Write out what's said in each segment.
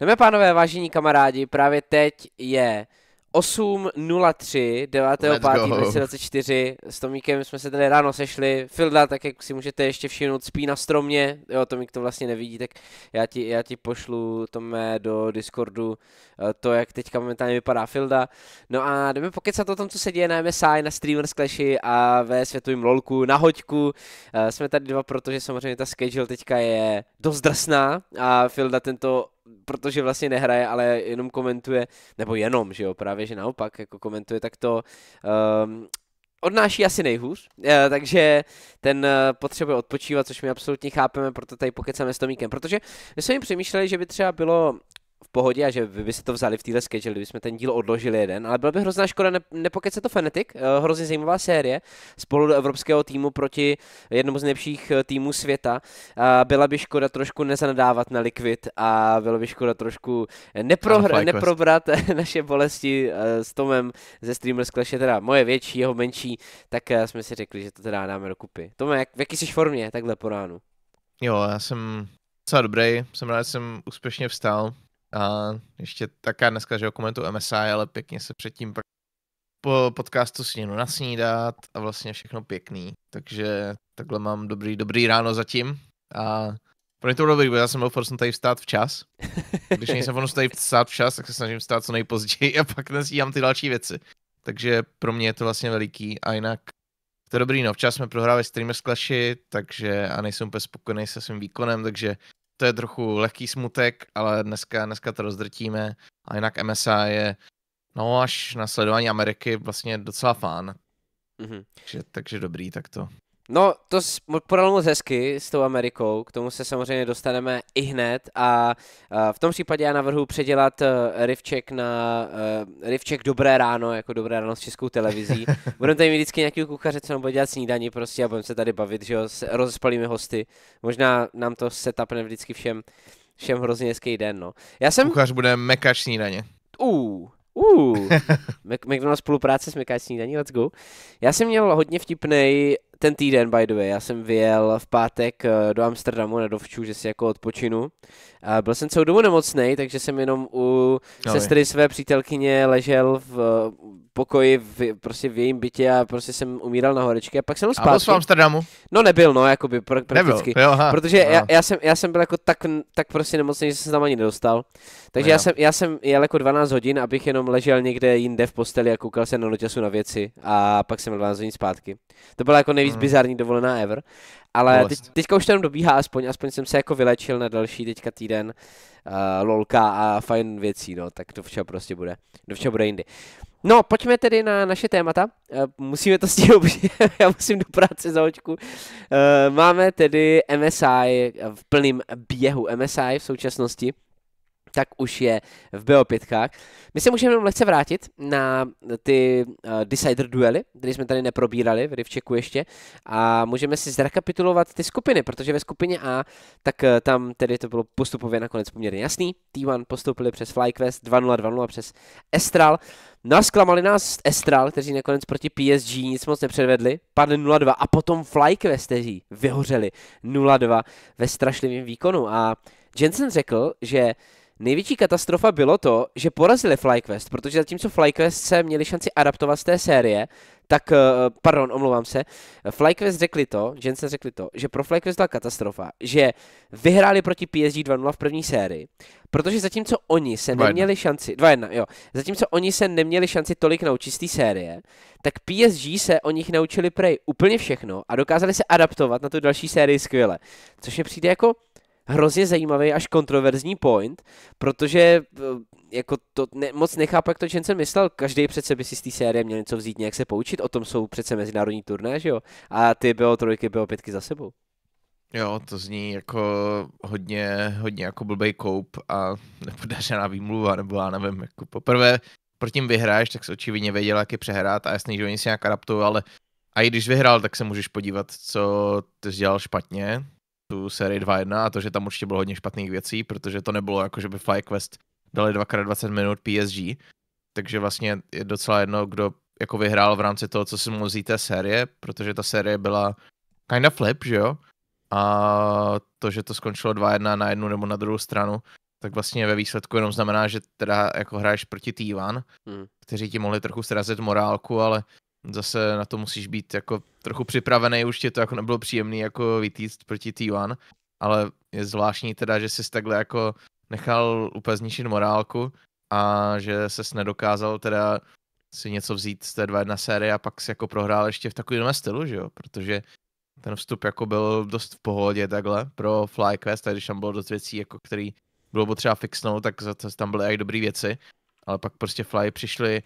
Dámy a pánové, vážení kamarádi, právě teď je 8.03, 9.5.2024, s Tomíkem jsme se tady ráno sešli, Filda, tak jak si můžete ještě všimnout, spí na stromě, jo, Tomík to vlastně nevidí, tak já ti, já ti pošlu mé do Discordu eh, to, jak teďka momentálně vypadá Filda. No a jdeme pokecat o tom, co se děje na MSI, na Streamers Clashi a ve světovým lolku, na hoďku. Eh, jsme tady dva, protože samozřejmě ta schedule teďka je dost drsná a Filda tento protože vlastně nehraje, ale jenom komentuje, nebo jenom, že jo, právě, že naopak, jako komentuje, tak to um, odnáší asi nejhůř, eh, takže ten eh, potřebuje odpočívat, což my absolutně chápeme, proto tady pokecáme s Tomíkem, protože my jsme jim přemýšleli, že by třeba bylo v pohodě a že vy byste to vzali v téhle sketch, kdybychom ten díl odložili jeden, ale byla by hrozná škoda ne- nepokud se to Fnatic, eh, hrozně zajímavá série spolu do evropského týmu proti jednomu z nejlepších eh, týmů světa. A byla by škoda trošku nezanadávat na Liquid a byla by škoda trošku neprohr- neprobrat naše bolesti eh, s Tomem ze Streamers Clash, teda moje větší, jeho menší, tak jsme si řekli, že to teda dáme do kupy. Tome, jak, v jaký jsi formě takhle po ránu? Jo, já jsem docela dobrý, jsem rád, že jsem úspěšně vstal, a ještě také dneska, že komentu MSI, ale pěkně se předtím po podcastu s ním nasnídat a vlastně všechno pěkný. Takže takhle mám dobrý, dobrý ráno zatím. A pro mě to bylo dobrý, já jsem byl forcen tady vstát včas. Když nejsem forcen tady vstát včas, tak se snažím vstát co nejpozději a pak nestíhám ty další věci. Takže pro mě je to vlastně veliký a jinak to je dobrý, no včas jsme prohráli streamer z Clashy, takže a nejsem úplně spokojený se svým výkonem, takže to je trochu lehký smutek, ale dneska, dneska to rozdrtíme. A jinak MSA je no až na sledování Ameriky vlastně docela fán. Mm-hmm. Takže, takže dobrý, tak to. No, to podal moc hezky s tou Amerikou, k tomu se samozřejmě dostaneme i hned a, a v tom případě já navrhu předělat uh, Rivček na uh, Rivček Dobré ráno, jako Dobré ráno s českou televizí. budeme tady mít vždycky nějaký kuchaře, co nám bude dělat snídaní prostě a budeme se tady bavit, že jo, rozpalíme hosty. Možná nám to setupne vždycky všem, všem hrozně hezký den, no. Já jsem... Kuchař bude mekač snídaně. Uh, Uh, McDonald's spolupráce s Mekáč snídaní, let's go. Já jsem měl hodně vtipnej ten týden, by the way, já jsem vyjel v pátek eh, do Amsterdamu na dovču, že si jako odpočinu. A byl jsem celou dobu nemocný, takže jsem jenom u no, sestry je. své přítelkyně ležel v, pokoji, v, prostě v jejím bytě a prostě jsem umíral na horečky a pak jsem zpátky. A byl v Amsterdamu? No nebyl, no, jakoby pr- prakticky. Nebyl, jo, ha. protože aha. Já, já, jsem, já jsem byl jako tak, tak prostě nemocný, že jsem se tam ani nedostal. Takže no, já, jsem, já jsem jel jako 12 hodin, abych jenom ležel někde jinde v posteli a koukal se na noťasu na věci a pak jsem 12 hodin zpátky. To byla jako nejvíc mm. bizarní dovolená ever. Ale no teď, vlastně. teďka už tam dobíhá aspoň, aspoň jsem se jako vylečil na další teďka týden uh, lolka a fajn věcí, no, tak to včera prostě bude, do včera bude jindy. No, pojďme tedy na naše témata. Eh, musíme to stihnout, já musím do práce za očku. Eh, máme tedy MSI v plném běhu MSI v současnosti tak už je v BO5. My se můžeme lehce vrátit na ty uh, Decider duely, které jsme tady neprobírali v Rivčeku ještě a můžeme si zrekapitulovat ty skupiny, protože ve skupině A tak uh, tam tedy to bylo postupově nakonec poměrně jasný. T1 postoupili přes FlyQuest 2-0, 2-0 přes Estral. No a zklamali nás Estral, kteří nakonec proti PSG nic moc nepředvedli, padli 0-2 a potom FlyQuest, kteří vyhořeli 0-2 ve strašlivém výkonu a Jensen řekl, že Největší katastrofa bylo to, že porazili FlyQuest, protože zatímco FlyQuest se měli šanci adaptovat z té série, tak, eh, pardon, omlouvám se, FlyQuest řekli to, Jensen řekli to, že pro FlyQuest byla katastrofa, že vyhráli proti PSG 2-0 v první sérii, protože zatímco oni se neměli šanci, 2-1, jo, zatímco oni se neměli šanci tolik naučit z té série, tak PSG se o nich naučili prej úplně všechno a dokázali se adaptovat na tu další sérii skvěle, což mi přijde jako hrozně zajímavý až kontroverzní point, protože eh, jako to ne, moc nechápu, jak to Jensen myslel. Každý přece by si z té série měl něco vzít, nějak se poučit. O tom jsou přece mezinárodní turné, že jo? A ty bylo trojky, bylo pětky za sebou. Jo, to zní jako hodně, hodně jako blbej koup a nepodařená výmluva, nebo já nevím, jako poprvé proti tím vyhráš, tak se očividně věděl, jak je přehrát a jasný, že oni si nějak adaptují, ale a i když vyhrál, tak se můžeš podívat, co ty jsi dělal špatně, tu sérii 2.1 a to, že tam určitě bylo hodně špatných věcí, protože to nebylo jako, že by FlyQuest dali 2x20 minut PSG, takže vlastně je docela jedno, kdo jako vyhrál v rámci toho, co si mu té série, protože ta série byla of flip, že jo? A to, že to skončilo 2-1 na jednu nebo na druhou stranu, tak vlastně ve výsledku jenom znamená, že teda jako hraješ proti T1, hmm. kteří ti mohli trochu srazit morálku, ale zase na to musíš být jako trochu připravený, už tě to jako nebylo příjemný jako vytýct proti T1, ale je zvláštní teda, že jsi takhle jako nechal úplně zničit morálku a že se nedokázal teda si něco vzít z té 2 série a pak si jako prohrál ještě v takovém stylu, že jo, protože ten vstup jako byl dost v pohodě takhle pro FlyQuest, a když tam bylo dost věcí, jako který bylo potřeba fixnout, tak tam byly i dobré věci, ale pak prostě Fly přišli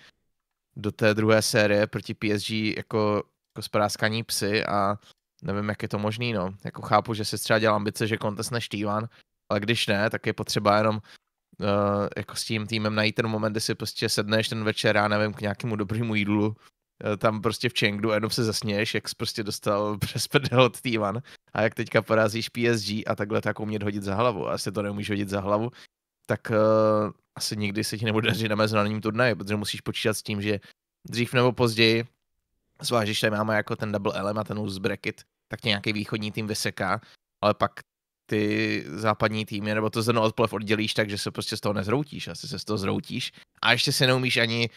do té druhé série proti PSG jako, jako spráskaní psy a nevím, jak je to možný, no. Jako chápu, že se třeba dělá ambice, že kontes než ale když ne, tak je potřeba jenom uh, jako s tím týmem najít ten moment, kdy si prostě sedneš ten večer, já nevím, k nějakému dobrému jídlu, uh, tam prostě v Chengdu a jenom se zasněješ, jak jsi prostě dostal přes prdel od Tývan a jak teďka porazíš PSG a takhle tak umět hodit za hlavu. A jestli to neumíš hodit za hlavu, tak uh, asi nikdy se ti nebude dařit na mezinárodním turnaji, protože musíš počítat s tím, že dřív nebo později, zvlášť když tady máme jako ten double LM a ten uz bracket, tak tě nějaký východní tým vyseká, ale pak ty západní týmy nebo to zrno odplev oddělíš tak, že se prostě z toho nezroutíš, asi se z toho zroutíš a ještě si neumíš ani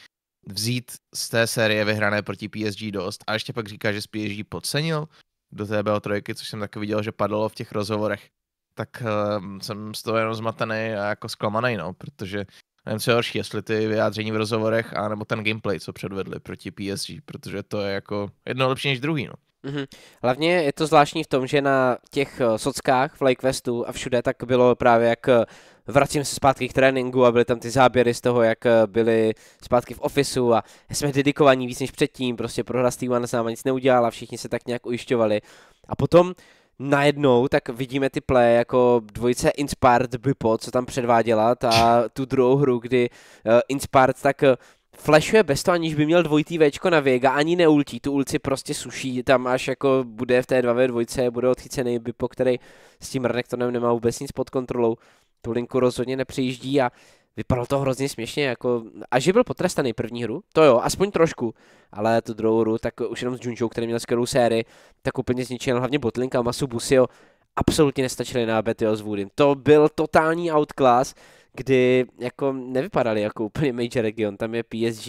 vzít z té série vyhrané proti PSG dost a ještě pak říká, že z PSG podcenil do té BO3, což jsem taky viděl, že padlo v těch rozhovorech tak uh, jsem z toho jenom zmatený a jako zklamaný, no, protože nevím, co je horší, jestli ty vyjádření v rozhovorech, a nebo ten gameplay, co předvedli proti PSG, protože to je jako jedno lepší než druhý, no. Mm-hmm. Hlavně je to zvláštní v tom, že na těch eh, sockách v Lake Westu a všude tak bylo právě jak eh, vracím se zpátky k tréninku a byly tam ty záběry z toho, jak eh, byli zpátky v ofisu a jsme dedikovaní víc než předtím, prostě prohra s týma nic neudělala, všichni se tak nějak ujišťovali. A potom najednou tak vidíme ty play jako dvojice Inspired Bipo, co tam předváděla, ta, tu druhou hru, kdy uh, Inspired tak eh, flashuje bez toho, aniž by měl dvojitý Včko na Vega, ani neultí, tu ulci prostě suší, tam až jako bude v té 2v2, bude odchycený Bipo, který s tím Renektonem nemá vůbec nic pod kontrolou, tu linku rozhodně nepřejíždí a Vypadalo to hrozně směšně, jako, a že byl potrestaný první hru, to jo, aspoň trošku, ale tu druhou hru, tak už jenom s Junjou, který měl skvělou sérii, tak úplně zničil, hlavně Botlinka, Masu Busio, absolutně nestačili na BTO s Woodym. To byl totální outclass, kdy jako nevypadali jako úplně major region, tam je PSG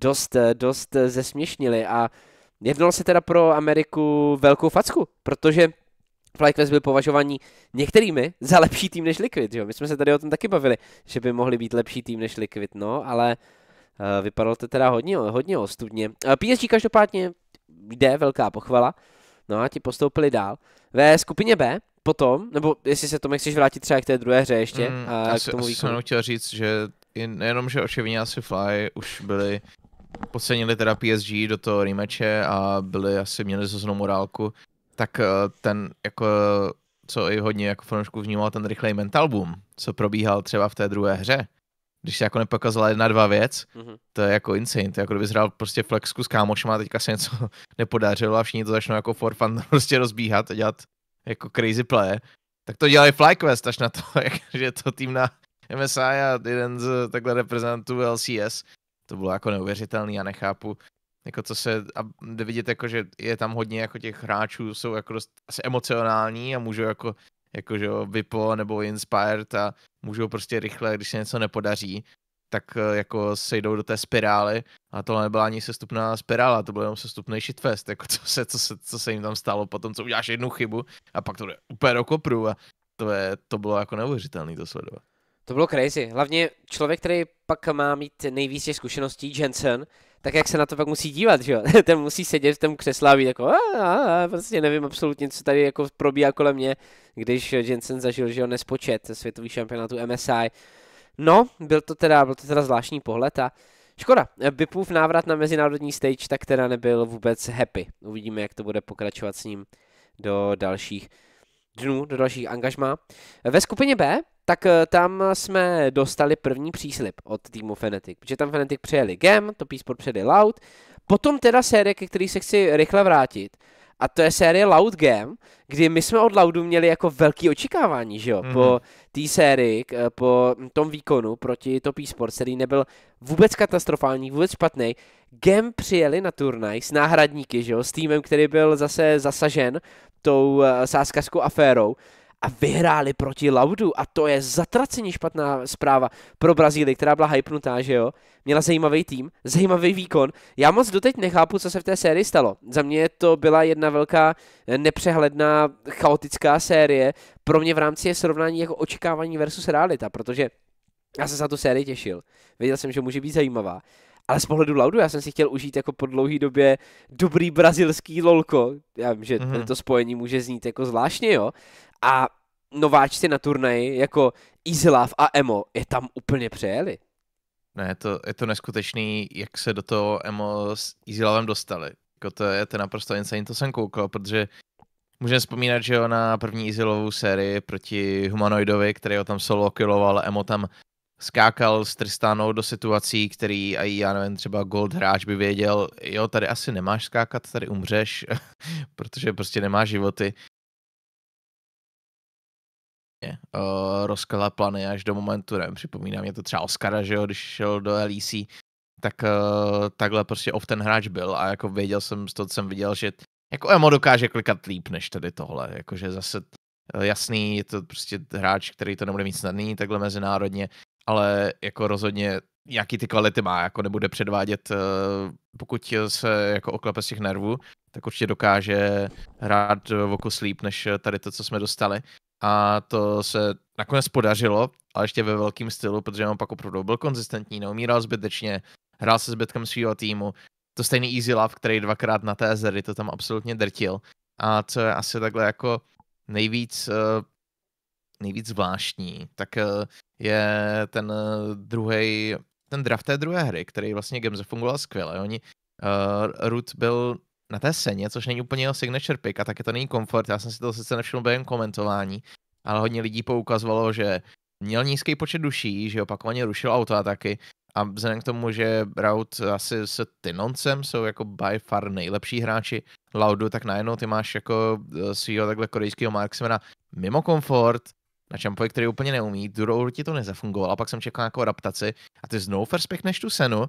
dost, dost zesměšnili a jednalo se teda pro Ameriku velkou facku, protože FlyQuest byl považovaní některými za lepší tým než Liquid, jo? My jsme se tady o tom taky bavili, že by mohli být lepší tým než Liquid, no, ale uh, vypadalo to teda hodně, hodně ostudně. Uh, eh, PSG každopádně jde, velká pochvala, no a ti postoupili dál. Ve skupině B potom, nebo jestli se tomu chceš vrátit třeba k té druhé hře ještě. Mm, a eh, asi, k tomu asi jsem chtěl říct, že jenom, že očivně asi Fly už byli podcenili teda PSG do toho rematche a byli asi měli zase morálku tak eh, ten jako co i hodně jako fanoušků vnímal ten rychlej mental boom, co probíhal třeba v té druhé hře. Když se jako nepokazala jedna, dva věc, mm-hmm. to je jako insane. To je jako kdyby zhrál prostě flexku s kámošem a teďka se něco nepodařilo a všichni to začnou jako for fun prostě rozbíhat a dělat jako crazy play. Tak to dělají FlyQuest až na to, jak, že to tým na MSI a jeden z takhle reprezentantů LCS. To bylo jako neuvěřitelný a nechápu, jako co se, a jde vidět jako, že je tam hodně jako těch hráčů, jsou jako dost asi emocionální a můžou jako, jako že vypo nebo Inspired a můžou prostě rychle, když se něco nepodaří, tak eh, jako jdou do té spirály a tohle nebyla ani sestupná spirála, to byl jenom sestupný shitfest, jako co se, co, se, co se jim tam stalo po tom, co uděláš jednu chybu a pak to jde úplně do kopru a to, je, to bylo jako neuvěřitelné to sledovat. To bylo crazy. Hlavně člověk, který pak má mít nejvíc zkušeností, Jensen, tak jak se na to pak musí dívat, že jo? Ten musí sedět v tom křesle a být jako, a, a, a, prostě nevím absolutně, co tady jako probíhá kolem mě, když Jensen zažil, že jo, nespočet světový šampionátu MSI. No, byl to teda, byl to teda zvláštní pohled a Škoda, Bipův návrat na mezinárodní stage tak teda nebyl vůbec happy. Uvidíme, jak to bude pokračovat s ním do dalších dnů do dalších angažmá. Ve skupině B, tak eh, tam jsme dostali první příslip od týmu Fnatic, protože tam Fnatic přijeli Gem, to písport přejeli Loud, potom teda série, ke který se chci rychle vrátit, a to je série Loud Game, kdy my jsme od loudu měli jako velký očekávání, že jo, mm-hmm. po té sérii, eh, po tom výkonu proti Top eSports, který nebyl vůbec katastrofální, vůbec špatný. Gem přijeli na turnaj s náhradníky, že jo, s týmem, který byl zase zasažen tou eh, sáskařskou aférou a vyhráli proti Laudu a to je zatraceně špatná zpráva pro Brazílii, která byla hypnutá, že jo? Měla zajímavý tým, zajímavý výkon. Já moc doteď nechápu, co se v té sérii stalo. Za mě to byla jedna velká eh, nepřehledná, chaotická série. Pro mě v rámci je srovnání jako očekávání versus realita, protože já jsem se za tu sérii těšil. Věděl jsem, že může být zajímavá. Ale z pohledu Laudu, já jsem si chtěl užít jako po dlouhý době dobrý brazilský lolko. Já vím, že mm-hmm. to spojení může znít jako zvláštně, jo. A nováčci na turnaji jako Izilav a Emo je tam úplně přejeli. Ne, je to, je to neskutečný, jak se do toho Emo s Easy dostali. Jako to je to naprosto insane, to jsem koukal, protože můžeme vzpomínat, že jo, na první Izilovou sérii proti Humanoidovi, který ho tam solo killoval, Emo tam skákal s Tristanou do situací, který, a já nevím, třeba gold hráč by věděl, jo, tady asi nemáš skákat, tady umřeš, protože prostě nemá životy. Je, uh, rozkala plany až do momentu, nevím, připomíná mě to třeba Oscara, že jo, když šel do LEC, tak uh, takhle prostě off ten hráč byl a jako věděl jsem z toho, jsem viděl, že jako Emo dokáže klikat líp než tady tohle, jakože zase eh, jasný, je to prostě hráč, který to nebude mít snadný takhle mezinárodně, ale jako rozhodně nějaký ty kvality má, jako nebude předvádět, eh, pokud se jako oklepe z těch nervů, tak určitě dokáže hrát v oku slíp, než tady to, co jsme dostali. A to se nakonec podařilo, ale ještě ve velkém stylu, protože on pak opravdu byl konzistentní, neumíral zbytečně, hrál se zbytkem svého týmu. To stejný Easy Love, který dvakrát na té to tam absolutně drtil. A co je asi takhle jako nejvíc eh, nejvíc zvláštní, tak eh, je ten eh, druhý ten draft té druhé hry, který vlastně Game fungoval skvěle. Oni, uh, eh, Root byl na té seně, což není úplně jeho signature pick a taky to není komfort. Já jsem si to sice nevšiml během komentování, ale hodně lidí poukazovalo, že měl nízký počet duší, že opakovaně rušil taky a vzhledem k tomu, že Rout asi s Tynoncem jsou jako by far nejlepší hráči Laudu, tak najednou ty máš jako svýho takhle korejského marksmana mimo komfort, na Čampovi, který úplně neumí, druhou ti to nezafungovalo, a pak jsem čekal nějakou adaptaci a ty znovu perspekneš tu senu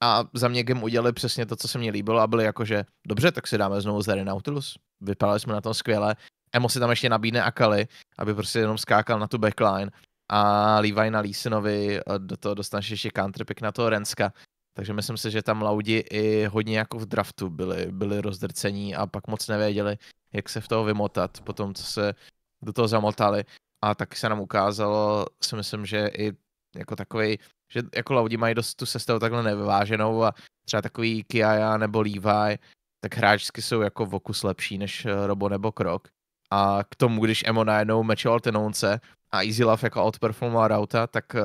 a za mě gem udělali přesně to, co se mně líbilo a byli jakože, dobře, tak si dáme znovu Zary Nautilus, vypadali jsme na tom skvěle, Emo si tam ještě nabídne Akali, aby prostě jenom skákal na tu backline a Levi na Lísinovi do toho dostaneš ještě counterpick na toho Renska. Takže myslím si, že tam Laudi i hodně jako v draftu byli, byli rozdrcení a pak moc nevěděli, jak se v toho vymotat Potom, co se do toho zamotali a taky se nám ukázalo, si myslím, že i jako takový, že jako Laudi mají dost tu sestavu takhle nevyváženou a třeba takový Kiaja nebo Levi, tak hráčsky jsou jako v okus lepší než eh, Robo nebo Krok. A k tomu, když Emo najednou mečoval nonce a Easy Love jako outperformoval Rauta, tak uh,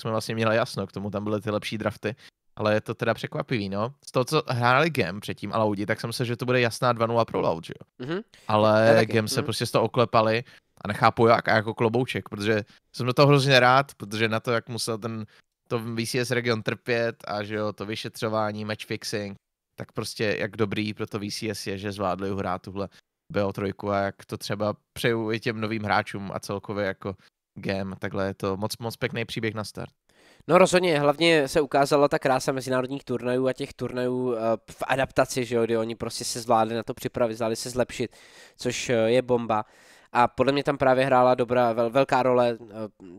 jsme vlastně měli jasno, k tomu tam byly ty lepší drafty. Ale je to teda překvapivý, no. Z toho, co hráli Gem předtím a Laudi, tak jsem se, že to bude jasná 2-0 pro Loud, jo. Mm-hmm. Ale Gem se mm-hmm. prostě z toho oklepali a nechápu jak a jako klobouček, protože jsem do toho hrozně rád, protože na to, jak musel ten to VCS region trpět a že jo, to vyšetřování, match fixing, tak prostě jak dobrý pro to VCS je, že zvládli hrát tuhle BO3 a jak to třeba přeju i těm novým hráčům a celkově jako game, takhle je to moc, moc pěkný příběh na start. No rozhodně, hlavně se ukázala ta krása mezinárodních turnajů a těch turnajů eh, v adaptaci, že jo, kdy oni prostě se zvládli na to připravit, zvládli se zlepšit, což eh, je bomba a podle mě tam právě hrála dobrá, vel, velká role eh,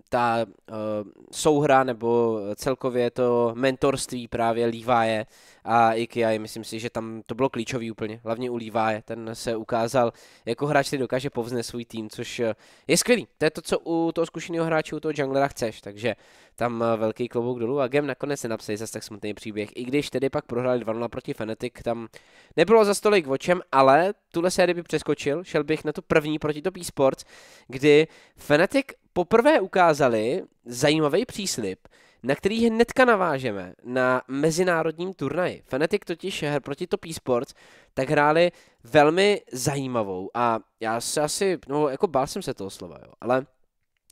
ta eh, souhra nebo celkově to mentorství právě Levi'e, a Ikea, myslím si, že tam to bylo klíčový úplně, hlavně u Levi, ten se ukázal jako hráč, který dokáže povzne svůj tým, což eh, je skvělý, to je to, co u toho zkušeného hráče, u toho junglera chceš, takže tam eh, velký klobouk dolů a Gem nakonec napsali zase tak smutný příběh, i když tedy pak prohráli 2-0 proti Fnatic, tam nebylo za stolik o čem, ale tuhle sérii by přeskočil, šel bych na tu první proti Top Sports, kdy Fnatic poprvé ukázali zajímavý příslip, na který hnedka navážeme na mezinárodním turnaji. Fnatic totiž her proti Top Esports tak hráli velmi zajímavou a já se asi, no jako bál jsem se toho slova, jo, ale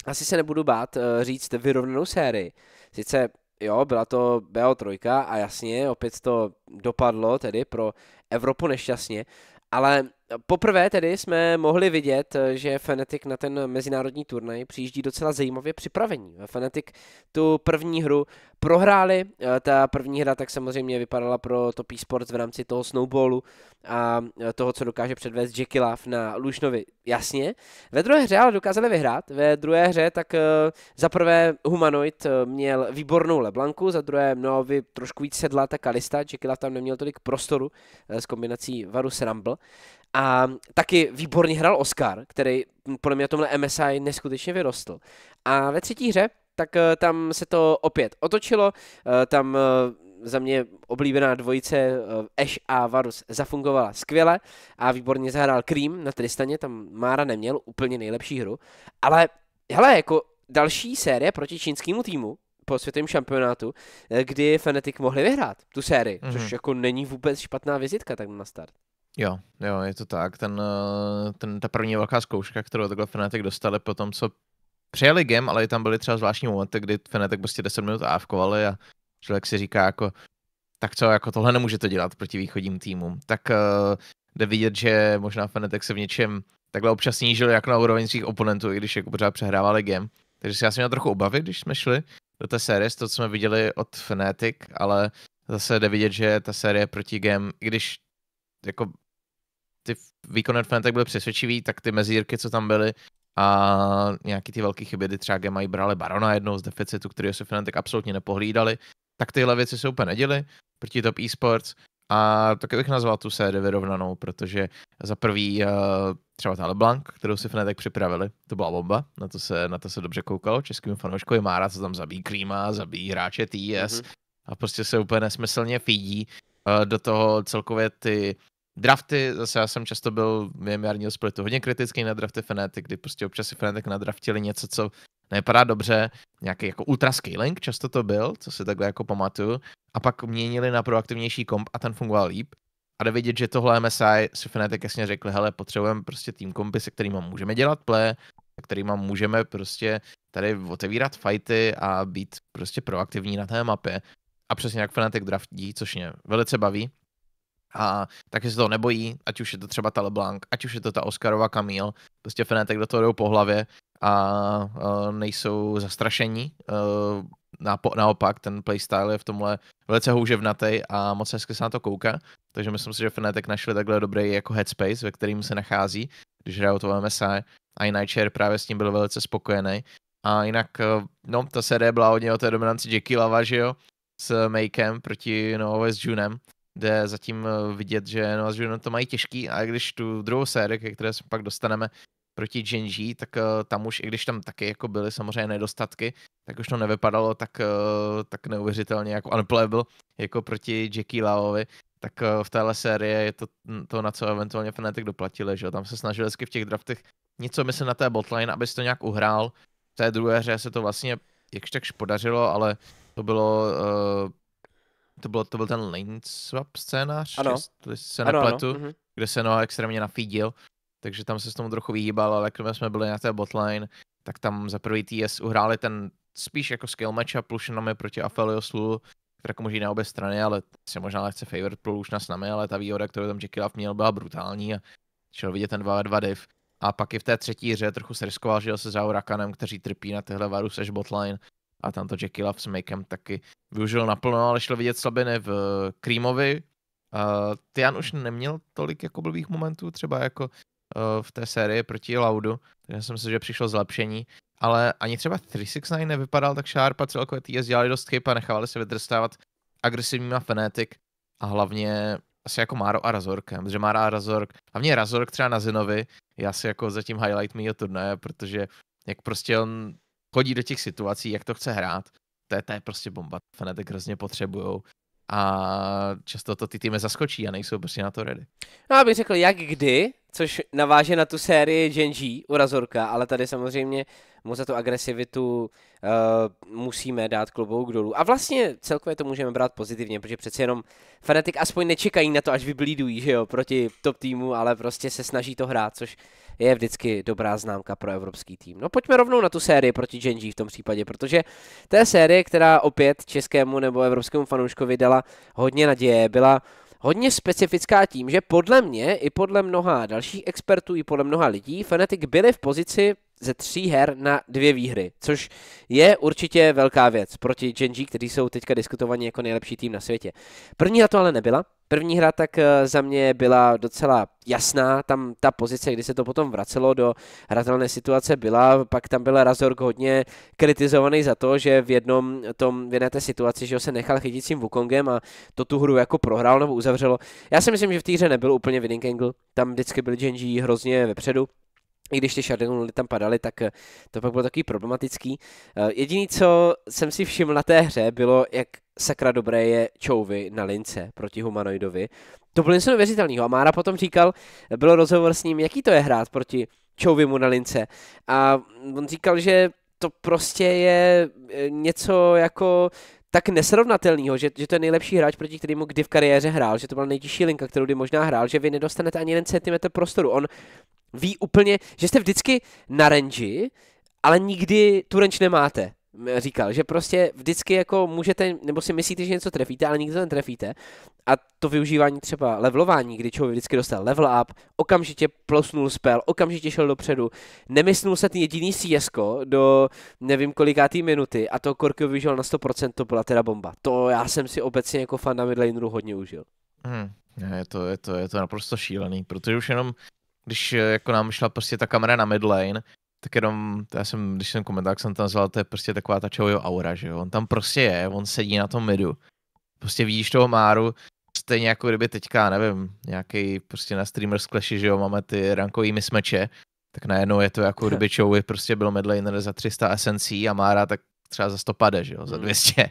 asi se nebudu bát uh, říct vyrovnanou sérii. Sice jo, byla to BO3 a jasně, opět to dopadlo tedy pro Evropu nešťastně, ale Poprvé tedy jsme mohli vidět, že Fnatic na ten mezinárodní turnaj přijíždí docela zajímavě připravení. Fnatic tu první hru prohráli, ta první hra tak samozřejmě vypadala pro Top Sports v rámci toho snowballu a toho, co dokáže předvést Jackie Love na Lušnovi, jasně. Ve druhé hře ale dokázali vyhrát, ve druhé hře tak eh, za prvé Humanoid eh, měl výbornou Leblanku, za druhé Novi trošku víc sedla ta Kalista, Jackie Love tam neměl tolik prostoru eh, s kombinací Varus Rumble. A taky výborně hrál Oscar, který podle mě na tomhle MSI neskutečně vyrostl. A ve třetí hře, tak eh, tam se to opět otočilo, eh, tam eh, za mě oblíbená dvojice Ash a Varus zafungovala skvěle a výborně zahrál Cream na Tristaně, tam Mára neměl úplně nejlepší hru, ale hele, jako další série proti čínskému týmu po světovém šampionátu, kdy Fnatic mohli vyhrát tu sérii, mm-hmm. což mhm. jako není vůbec špatná vizitka tak na start. Jo, jo, je to tak. Ten, eh, ten, ta první velká zkouška, kterou takhle Fnatic dostali po tom, co přijeli gem, ale i tam byly třeba zvláštní momenty, kdy Fnatic prostě 10 minut AFkovali a člověk si říká jako, tak co, jako tohle nemůžete dělat proti východním týmům. Tak uh, jde vidět, že možná Fnatic se v něčem takhle občas snížil jako na úroveň svých oponentů, i když jako pořád přehrávali gem. Takže si já jsem měl trochu obavy, když jsme šli do té série, to, co jsme viděli od Fnatic, ale zase jde vidět, že ta série proti Gem, i když jako ty výkony od Fnatic byly přesvědčivý, tak ty mezírky, co tam byly, a nějaký ty velké chyby, kdy třeba Gemají brali Barona jednou z deficitu, který se Fnatic absolutně nepohlídali, tak tyhle věci se úplně neděly proti Top Esports a taky bych nazval tu sérii vyrovnanou, protože za prvý eh, třeba ta LeBlanc, kterou si Fnatic připravili, to byla bomba, na to se, na to se dobře koukalo, českým fanouškovi Mára, co tam zabíjí Klíma, zabíjí hráče TS mm-hmm. a prostě se úplně nesmyslně fídí. Eh, do toho celkově ty Drafty, zase já jsem často byl v jarního splitu hodně kritický na drafty Fnatic, kdy prostě občas si Fnatic nadraftili něco, co nevypadá dobře, nějaký jako ultra scaling, často to byl, co si takhle jako pamatuju, a pak měnili na proaktivnější komp a ten fungoval líp. A jde vidět, že tohle MSI si Fnatic jasně řekli, hele, potřebujeme prostě tým kompy, se kterým můžeme dělat play, se kterým můžeme prostě tady otevírat fighty a být prostě proaktivní na té mapě. A přesně jak Fnatic draftí, což mě velice baví, a taky se toho nebojí, ať už je to třeba ta LeBlanc, ať už je to ta Oscarova Kamil, prostě Fnatic do toho jdou po hlavě a uh, nejsou zastrašení. Uh, e, napo- naopak, ten playstyle je v tomhle velice houževnatý a moc hezky se na to kouká. Takže myslím si, že Fnatic našli takhle dobrý jako headspace, ve kterým se nachází, když hrajou to MSI. A i Nightshare právě s ním byl velice spokojený. A jinak, e, no, ta série byla hodně o té dominanci Jackie Lava, že jo, s Makem proti Novou s Junem kde zatím eh, vidět, že no, že to mají těžký a když tu druhou sérii, ke které se pak dostaneme proti Genji, tak eh, tam už, i když tam taky jako byly samozřejmě nedostatky, tak už to nevypadalo tak, eh, tak neuvěřitelně jako unplayable, jako proti Jackie Laovi, tak v téhle série je to, to na co eventuálně Fnatic doplatili, že tam se snažili vždycky v těch draftech něco myslet na té botline, aby to nějak uhrál, v té druhé hře se to vlastně jakž takž podařilo, ale to bylo uh, to, bylo, to byl ten lane swap scénář, ano. jestli se ano, nepletu, ano, mhm. kde se Noah extrémně nafídil, takže tam se s tomu trochu vyhýbal, ale když jsme byli na té botline, tak tam za prvý TS uhráli ten spíš jako skill match a plušnami proti Afelioslu, která může jít na obě strany, ale se možná lehce favorit půl už na nami, ale ta výhoda, kterou tam Jackie Love měl, byla brutální a šel vidět ten 2-2 div. A pak i v té třetí hře trochu se riskoval, že se za Rakanem, kteří trpí na tyhle varu až botline a tam to Jackie Love s Makem taky využil naplno, ale šlo vidět slabiny v Krýmovi. Eh, uh, Tian už neměl tolik jako blbých momentů, třeba jako uh, v té sérii proti Laudu, takže jsem si, že přišlo zlepšení, ale ani třeba 369 nevypadal tak šárp a celkově TS dělali dost chyb a nechávali se vydrstávat agresivníma Fnatic a hlavně asi jako Máro a Razorkem, protože Mára a Razork, hlavně Razork třeba na Zinovi. Já si jako zatím highlight mýho turnaje, protože jak prostě on chodí do těch situací, jak to chce hrát to je, to je prostě bomba. Fnatic hrozně potřebujou a často to ty týmy zaskočí a nejsou prostě na to ready. No abych řekl, jak kdy, což naváže na tu sérii Genji u Razorka, ale tady samozřejmě mu za tu agresivitu uh, musíme dát klobouk dolů. A vlastně celkově to můžeme brát pozitivně, protože přeci jenom Fnatic aspoň nečekají na to, až vyblídují, že jo, proti top týmu, ale prostě se snaží to hrát, což je vždycky dobrá známka pro evropský tým. No pojďme rovnou na tu sérii proti Genji v tom případě, protože té série, která opět českému nebo evropskému fanouškovi dala hodně naděje. Byla hodně specifická tím, že podle mě i podle mnoha dalších expertů i podle mnoha lidí Fnatic byli v pozici ze tří her na dvě výhry, což je určitě velká věc proti Genji, kteří jsou teďka diskutovaní jako nejlepší tým na světě. První hra to ale nebyla. První hra tak eh, za mě byla docela jasná, tam ta pozice, kdy se to potom vracelo do hratelné situace byla, pak tam byl Razork hodně kritizovaný za to, že v jednom tom, v jedné té situaci, že ho se nechal chytit svým Wukongem a to tu hru jako prohrál nebo uzavřelo. Já si myslím, že v té hře nebyl úplně winning angle, tam vždycky byl Genji hrozně vepředu, i když ty Chardin tam padaly, tak eh, to pak bylo takový problematický. Eh, jediný, co jsem si všiml na té hře, bylo, jak sakra dobré je Čouvy na lince proti Humanoidovi. To bylo něco neuvěřitelného. A Mára potom říkal, bylo rozhovor s ním, jaký to je hrát proti Čouvimu na lince. A on říkal, že to prostě je eh, něco jako tak nesrovnatelného, že, že to je nejlepší hráč, proti kterému kdy v kariéře hrál, že to byla nejtěžší linka, kterou kdy možná hrál, že vy nedostanete ani jeden centimetr prostoru. On ví úplně, že jste vždycky na range, ale nikdy tu range nemáte říkal, že prostě vždycky jako můžete, nebo si myslíte, že něco trefíte, ale nikdy to netrefíte. A to využívání třeba levelování, kdy člověk vždycky dostal level up, okamžitě plosnul spell, okamžitě šel dopředu, nemyslnul se ten jediný CS do nevím kolikátý minuty a to Korky využil na 100%, to byla teda bomba. To já jsem si obecně jako fan na midlaneru hodně užil. Hmm, je to, je to, je to naprosto šílený, protože už jenom když eh, jako nám šla prostě ta kamera na midlane, tak jenom, já jsem, když jsem komentář jsem tam zval, to je prostě taková ta Chojo aura, že jo? On tam prostě je, on sedí na tom midu. Prostě vidíš toho Máru, stejně jako kdyby teďka, nevím, nějaký prostě na z Clashy, že jo, máme ty rankový mismeče, tak najednou je to jako kdyby Chowy prostě byl medlejner za 300 esencí a Mára tak třeba za 150, že jo, za 200. Hmm.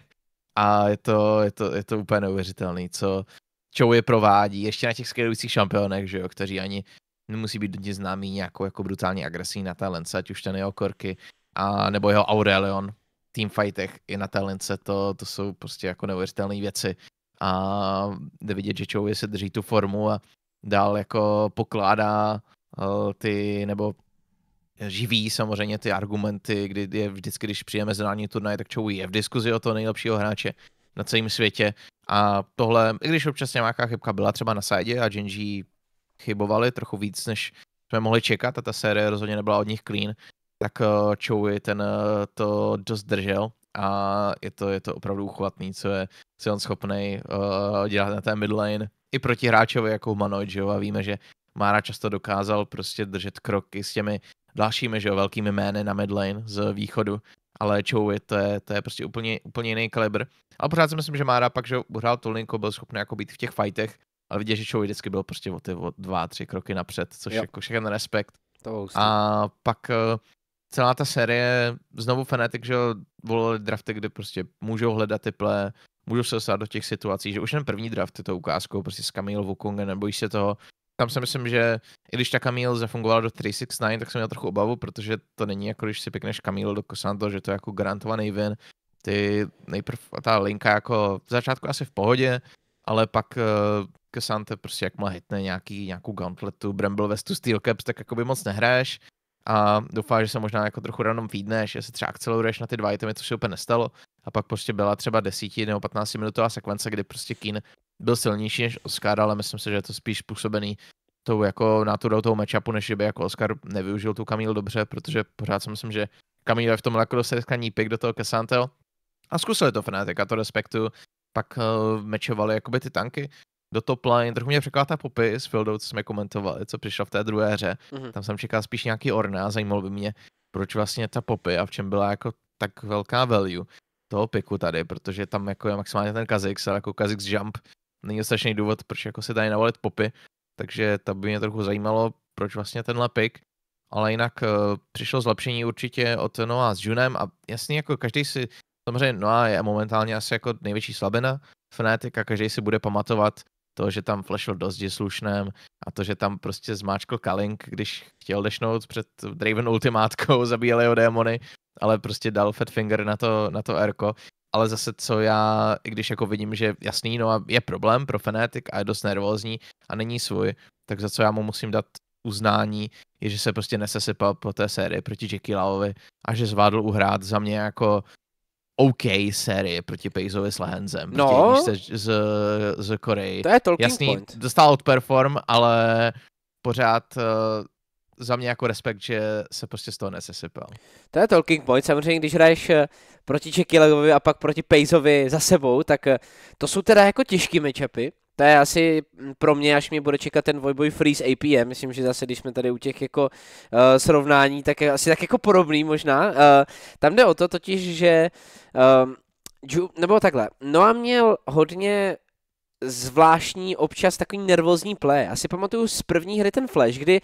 A je to, je to, je to úplně neuvěřitelný, co Chowy provádí, ještě na těch skalujících šampionech, že jo, kteří ani nemusí být hodně známý nějakou jako brutální agresí na té lence, ať už ten jeho Korky, a, nebo jeho Aurelion v teamfightech i na té lince, to, to jsou prostě jako neuvěřitelné věci. A jde vidět, že Chowie se drží tu formu a dál jako pokládá eh, ty, nebo živí samozřejmě ty argumenty, kdy je vždycky, když přijeme mezinárodní turnaj, tak Chowie je v diskuzi o toho nejlepšího hráče na celém světě. A tohle, i když občas nějaká chybka byla třeba na sádě a Genji chybovali trochu víc, než jsme mohli čekat a ta série rozhodně nebyla od nich clean, tak uh, ten uh, to dost držel a je to, je to opravdu uchvatný, co je, co je on schopný uh, dělat na té mid lane. I proti hráčovi jako Humanoid, že jo, a víme, že Mára často dokázal prostě držet kroky s těmi dalšími, že jo, velkými jmény na mid lane z východu, ale Chowy to je, to je prostě úplně, úplně jiný kalibr. Ale pořád si myslím, že Mára pak, že hrál tu linku, byl schopný jako být v těch fightech ale vidět, že člověk vždycky byl prostě o ty o dva, tři kroky napřed, což jo. jako všechno respekt. To a pak eh, celá ta série, znovu Fnatic, že volili drafty, kde prostě můžou hledat typle, můžou se dostat do těch situací, že už ten první draft je to ukázkou, prostě s Kamil Wukongem, nebo se toho. Tam si myslím, že i když ta Kamil zafungovala do 369, tak jsem měl trochu obavu, protože to není jako když si pěkneš Kamil do Kosanto, že to je jako garantovaný win. Ty nejprv ta linka jako v začátku asi v pohodě, ale pak eh, Cassante prostě jak má hitne nějaký, nějakou gauntletu, Bramble Vestu, Steel Caps, tak jako by moc nehraješ a doufáš, že se možná jako trochu random feedneš, že se třeba akceleruješ na ty dva itemy, což se úplně nestalo. A pak prostě byla třeba 10 nebo 15 minutová sekvence, kdy prostě Keen byl silnější než Oscar, ale myslím si, že je to spíš způsobený tou jako naturou toho matchupu, než by jako Oscar nevyužil tu Kamil dobře, protože pořád si myslím, že Kamil je v tomhle jako dost riskaní pick do toho Cassanteo. A zkusili to Fnatic, a to respektu. Pak uh, eh, mečovali jakoby ty tanky do top line. Trochu mě překvapila ta popis, co jsme komentovali, co přišlo v té druhé hře. Mm-hmm. Tam jsem čekal spíš nějaký orná, zajímalo by mě, proč vlastně ta popy a v čem byla jako tak velká value toho piku tady, protože tam jako je maximálně ten Kazix, ale jako Kazix Jump není strašný důvod, proč jako se tady navolit popy, takže to by mě trochu zajímalo, proč vlastně tenhle pik, ale jinak uh, přišlo zlepšení určitě od Noa s Junem a jasně jako každý si, samozřejmě Noa je momentálně asi jako největší slabina Fnatic a každý si bude pamatovat to, že tam flashil zdi slušném a to, že tam prostě zmáčkl Kalink, když chtěl dešnout před Draven ultimátkou, zabíjel jeho démony, ale prostě dal Fat Finger na to, na to Erko. Ale zase, co já, i když jako vidím, že jasný, no a je problém pro Fnatic a je dost nervózní a není svůj, tak za co já mu musím dát uznání, je, že se prostě nesesypal po té sérii proti Jackie Lauvi a že zvládl uhrát za mě jako OK série proti Pejzovi s Lehenzem. No. Proti, z, z Koreji. To je Tolkien Jasný, point. dostal outperform, ale pořád uh, za mě jako respekt, že se prostě z toho nesesypal. To je talking point, samozřejmě když hraješ eh, proti Čekilevovi a pak proti Pejzovi za sebou, tak eh, to jsou teda jako těžký matchupy, to je asi pro mě, až mě bude čekat ten Vojboj Freeze APM, myslím, že zase, když jsme tady u těch jako uh, srovnání, tak je asi tak jako podobný možná. Uh, tam jde o to totiž, že uh, Ju, nebo takhle, a měl hodně zvláštní, občas takový nervózní play. Asi pamatuju z první hry ten Flash, kdy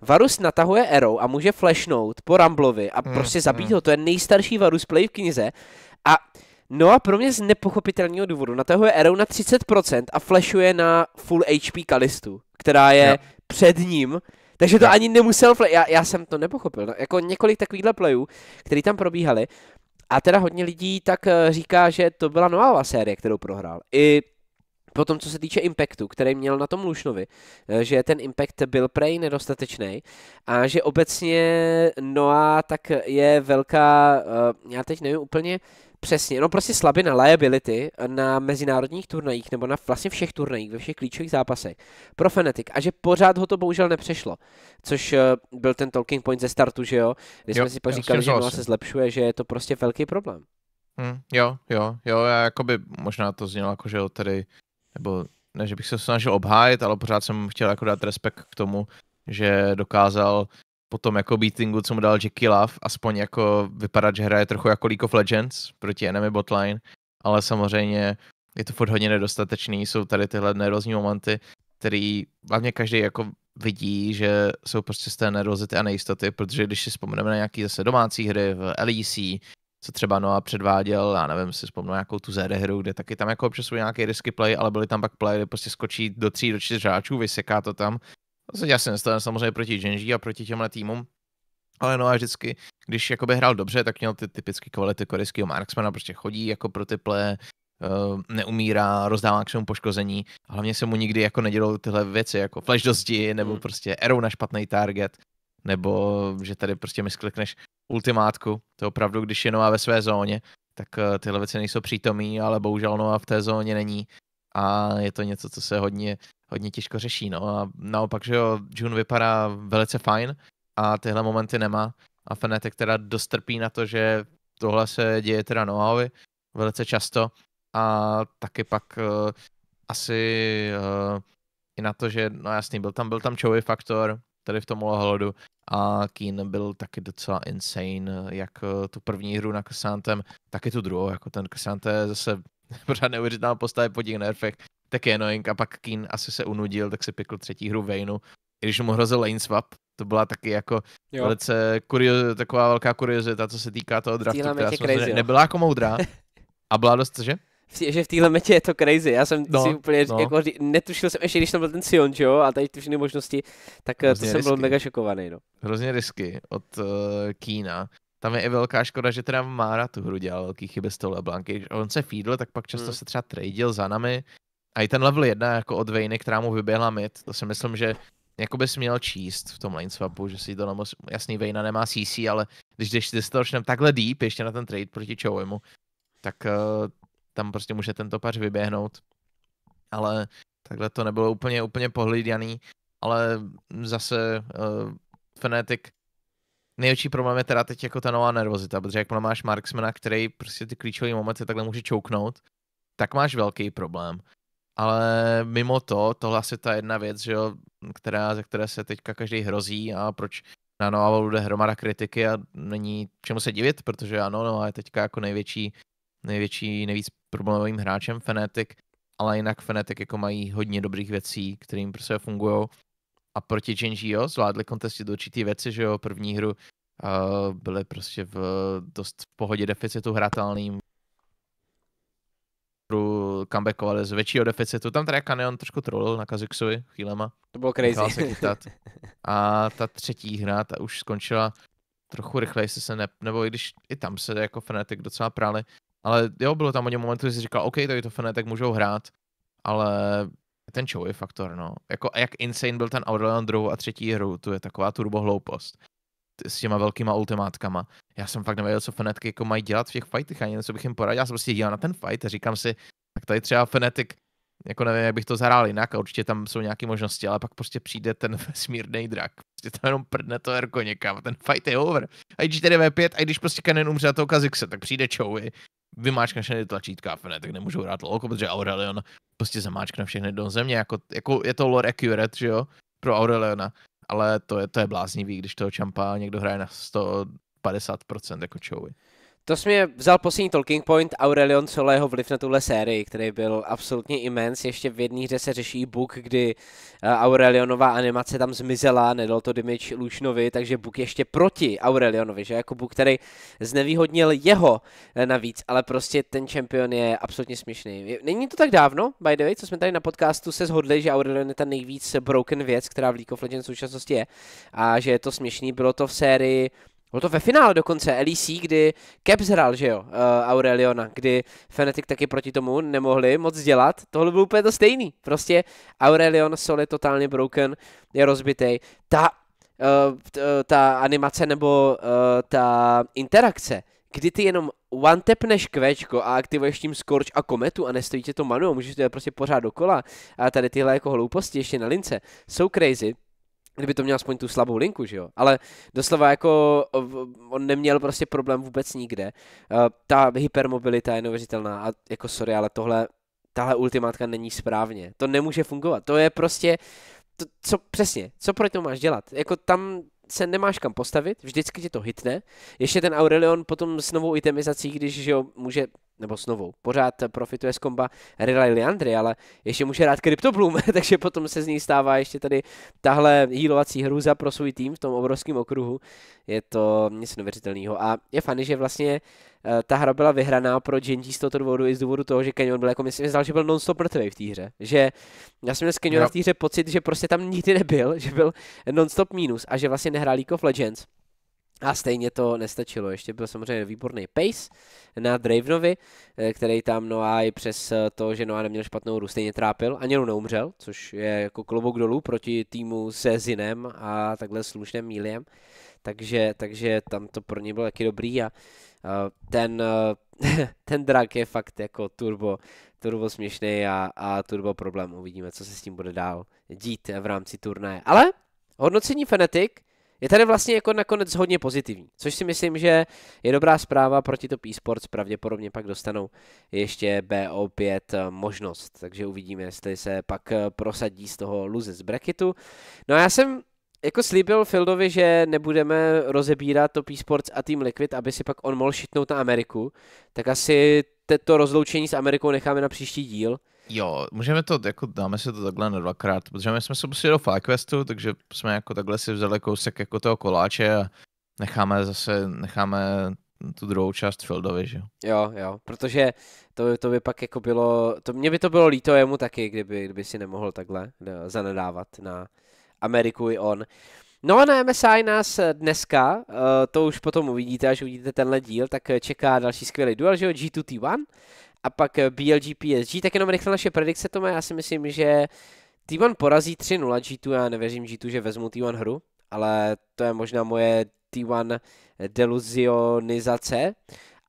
Varus natahuje Arrow a může flashnout po Ramblovi a mm, prostě hmm. zabít mm. ho. To je nejstarší Varus play v knize. A No a pro mě z nepochopitelného důvodu je Arrow na 30% a flashuje na full HP Kalistu, která je no. před ním, takže to no. ani nemusel flash, Já, já jsem to nepochopil. No, jako několik takovýchhle playů, který tam probíhaly. A teda hodně lidí tak eh, říká, že to byla nová série, kterou prohrál. I Potom, co se týče impactu, který měl na tom Lušnovi, eh, že ten impact byl prej nedostatečný a že obecně Noa tak je velká, eh, já teď nevím úplně, Přesně, no prostě slabina liability na mezinárodních turnajích nebo na vlastně všech turnajích, ve všech klíčových zápasech pro Fnatic a že pořád ho to bohužel nepřešlo, což eh, byl ten talking point ze startu, že jo, když jsme si pak říkali, že se zlepšuje, že je to prostě velký problém. Hmm, jo, jo, jo, já jako by možná to znělo jako, že tady, nebo ne, že bych se snažil obhájit, ale pořád jsem chtěl jako dát respekt k tomu, že dokázal po tom jako beatingu, co mu dal Jackie Love, aspoň jako vypadat, že hraje trochu jako League of Legends proti enemy botline, ale samozřejmě je to furt hodně nedostatečný, jsou tady tyhle nervózní momenty, který hlavně každý jako vidí, že jsou prostě z té nervozity a nejistoty, protože když si vzpomeneme na nějaký zase domácí hry v LEC, co třeba Noah předváděl, já nevím, si vzpomnu nějakou tu ZD hru, kde taky tam jako občas jsou nějaké risky play, ale byly tam pak play, kde prostě skočí do tří, do čtyř hráčů, vyseká to tam já jasně nestane samozřejmě proti Genji a proti těmhle týmům, ale no a vždycky, když jakoby hrál dobře, tak měl ty typické kvality korejského marksmana, prostě chodí jako pro typle, eh, neumírá, rozdává k svému poškození. A hlavně se mu nikdy jako nedělou tyhle věci, jako flash do zdi, nebo mm. prostě erou na špatný target, nebo že tady prostě misklikneš ultimátku. To je opravdu, když je Noa ve své zóně, tak eh, tyhle věci nejsou přítomí, ale bohužel Noa v té zóně není a je to něco, co se hodně, hodně těžko řeší. No a naopak, že jo, June vypadá velice fajn a tyhle momenty nemá a Fnatic teda dost trpí na to, že tohle se děje teda Noahovi velice často a taky pak uh, asi uh, i na to, že no jasný, byl tam, byl tam Chovy faktor, tady v tom hlodu a Keen byl taky docela insane, jak eh, tu první hru na Kasantem, tak i tu druhou, jako ten Kasante zase pořád neuvěřitelná postava po těch nerfech, tak je annoying a pak Keen asi se unudil, tak si pikl třetí hru Vejnu. i když mu hrozil lane swap, to byla taky jako jo. velice kurio, taková velká kuriozita, co se týká toho draftu, která crazy, ne, no. nebyla jako moudrá a byla dost, že? V, že v téhle metě je to crazy, já jsem no, si úplně, no. jako, netušil jsem ještě, když tam byl ten Sion, jo, a tady ty všechny možnosti, tak eh, Hrozně to jsem risky. byl mega šokovaný, no. Hrozně risky od uh, eh, Kína tam je i velká škoda, že teda Mára tu hru dělal velký chyby s tou LeBlanky. Když on se feedl, tak pak často hmm. se třeba tradil za nami. A i ten level 1 jako od Vejny, která mu vyběhla mid, to si myslím, že jako bys měl číst v tom lane swapu, že si to nemoc, jasný Vejna nemá CC, ale když jdeš distortionem takhle deep ještě na ten trade proti Chowemu, tak uh, tam prostě může ten topař vyběhnout. Ale takhle to nebylo úplně, úplně pohlídaný, ale zase uh, Fnatic největší problém je teda teď jako ta nová nervozita, protože jakmile máš Marksmana, který prostě ty klíčové momenty takhle může čouknout, tak máš velký problém. Ale mimo to, tohle asi ta jedna věc, že jo, která, ze které se teďka každý hrozí a proč na Noavu bude hromada kritiky a není čemu se divit, protože ano, no je teďka jako největší, největší, nejvíc problémovým hráčem Fnatic, ale jinak Fnatic jako mají hodně dobrých věcí, kterým prostě fungují a proti jo, zvládli kontestit určitý věci, že jo, první hru uh, byly prostě v dost v pohodě deficitu hratelným, hru comebackovali z většího deficitu. Tam teda Kaneon trošku trollil na Kazuxovi chvílema. To bylo crazy. Se A ta třetí hra, ta už skončila trochu rychleji, se ne, nebo i když i tam se jako Fnatic docela prali. Ale jo, bylo tam o něm momentu, kdy jsi říkal, OK, tady to Fnatic můžou hrát, ale ten showy faktor, no. Jako, jak insane byl ten Outland druhou a třetí hru, to je taková turbohloupost s těma velkýma ultimátkama. Já jsem fakt nevěděl, co Fnatic jako mají dělat v těch fightech, ani co bych jim poradil. Já jsem prostě dělal na ten fight a říkám si, tak tady třeba Fnatic, jako nevím, jak bych to zahrál jinak a určitě tam jsou nějaké možnosti, ale pak prostě přijde ten vesmírný drak. Prostě tam jenom prdne to Erko někam ten fight je over. A když tady V5, a když prostě Kanen umře na toho Kazixe, tak přijde Chowy vymáčkne všechny tlačítka, ne, tak nemůžou hrát lolko, protože Aurelion prostě zamáčkne všechny do země, jako, jako je to lore accurate, že jo, pro Aureliona, ale to je, to je bláznivý, když toho čampa někdo hraje na 150% jako Chowy. To jsi mě vzal poslední talking point Aurelion celého jeho vliv na tuhle sérii, který byl absolutně imens. Ještě v jedné hře se řeší Book, kdy eh, Aurelionová animace tam zmizela, nedal to damage Lušnovi, takže Book ještě proti Aurelionovi, že jako Book, který znevýhodnil jeho eh, navíc, ale prostě ten čempion je absolutně směšný. Není to tak dávno, by the way, co jsme tady na podcastu se shodli, že Aurelion je ta nejvíc broken věc, která v League of Legends v současnosti je a že je to směšný, bylo to v sérii bylo to ve finále dokonce, LEC, kdy Caps hrál, že jo, uh, eh, Aureliona, kdy Fnatic taky proti tomu nemohli moc dělat. Tohle bylo úplně to stejný. Prostě Aurelion Sol je totálně broken, je rozbitý. Ta, uh, ta animace nebo uh, ta interakce, kdy ty jenom one tapneš kvečko a aktivuješ tím Scorch a Kometu a nestojí tě to manu, můžeš to dělat prostě pořád dokola a tady tyhle jako hlouposti ještě na lince jsou crazy kdyby to měl aspoň tu slabou linku, že jo. Ale doslova jako on neměl prostě problém vůbec nikde. E, ta hypermobilita je neuvěřitelná a jako sorry, ale tohle, tahle ultimátka není správně. To nemůže fungovat. To je prostě, to, co přesně, co pro to máš dělat? Jako tam se nemáš kam postavit, vždycky tě to hitne. Ještě ten Aurelion potom s novou itemizací, když že jo, může nebo s novou. Pořád profituje z komba Relay Leandry, ale ještě může rád Bloom, takže potom se z ní stává ještě tady tahle hýlovací hrůza pro svůj tým v tom obrovském okruhu. Je to nic neuvěřitelného. A je fany, že vlastně eh, ta hra byla vyhraná pro Genji z toho důvodu i z důvodu toho, že Kenyon byl jako myslím, zdal, že byl non-stop mrtvý v té hře. Že já jsem měl z Kenyona no. v té hře pocit, že prostě tam nikdy nebyl, že byl non-stop minus a že vlastně nehrál League of Legends a stejně to nestačilo, ještě byl samozřejmě výborný pace na Dravenovi, eh, který tam a i přes eh, to, že Noah neměl špatnou hru, stejně trápil, ani jenom neumřel, což je jako klobouk dolů proti týmu se Zinem a takhle slušným míliem, takže, takže tam to pro ně bylo taky dobrý a ten, eh, ten drak je fakt jako turbo, turbo směšný a, a turbo problém, uvidíme, co se s tím bude dál dít v rámci turnaje, ale hodnocení Fnatic, je tady vlastně jako nakonec hodně pozitivní, což si myslím, že je dobrá zpráva proti to sports. pravděpodobně pak dostanou ještě BO5 eh, možnost, takže uvidíme, jestli se pak eh, prosadí z toho luze z bracketu. No a já jsem jako slíbil Fildovi, že nebudeme rozebírat to sports a Team Liquid, aby si pak on mohl šitnout na Ameriku, tak asi to rozloučení s Amerikou necháme na příští díl, Jo, můžeme to, jako dáme si to takhle na dvakrát, protože my jsme se pustili do FlyQuestu, takže jsme jako takhle si vzali kousek jako toho koláče a necháme zase, necháme tu druhou část Fieldovi, že jo? Jo, jo, protože to by, to by pak jako bylo, to, mě by to bylo líto jemu taky, kdyby, kdyby si nemohl takhle no, eh, zanadávat na Ameriku i on. No a na MSI nás eh, dneska, eh, to už potom uvidíte, až uvidíte tenhle díl, tak čeká další skvělý duel, že jo, G2T1, a pak eh, BLG PSG, tak jenom rychle naše predikce, Tome, já si myslím, že T1 porazí 3-0 G2, já nevěřím G2, že vezmu T1 hru, ale to je možná moje T1 deluzionizace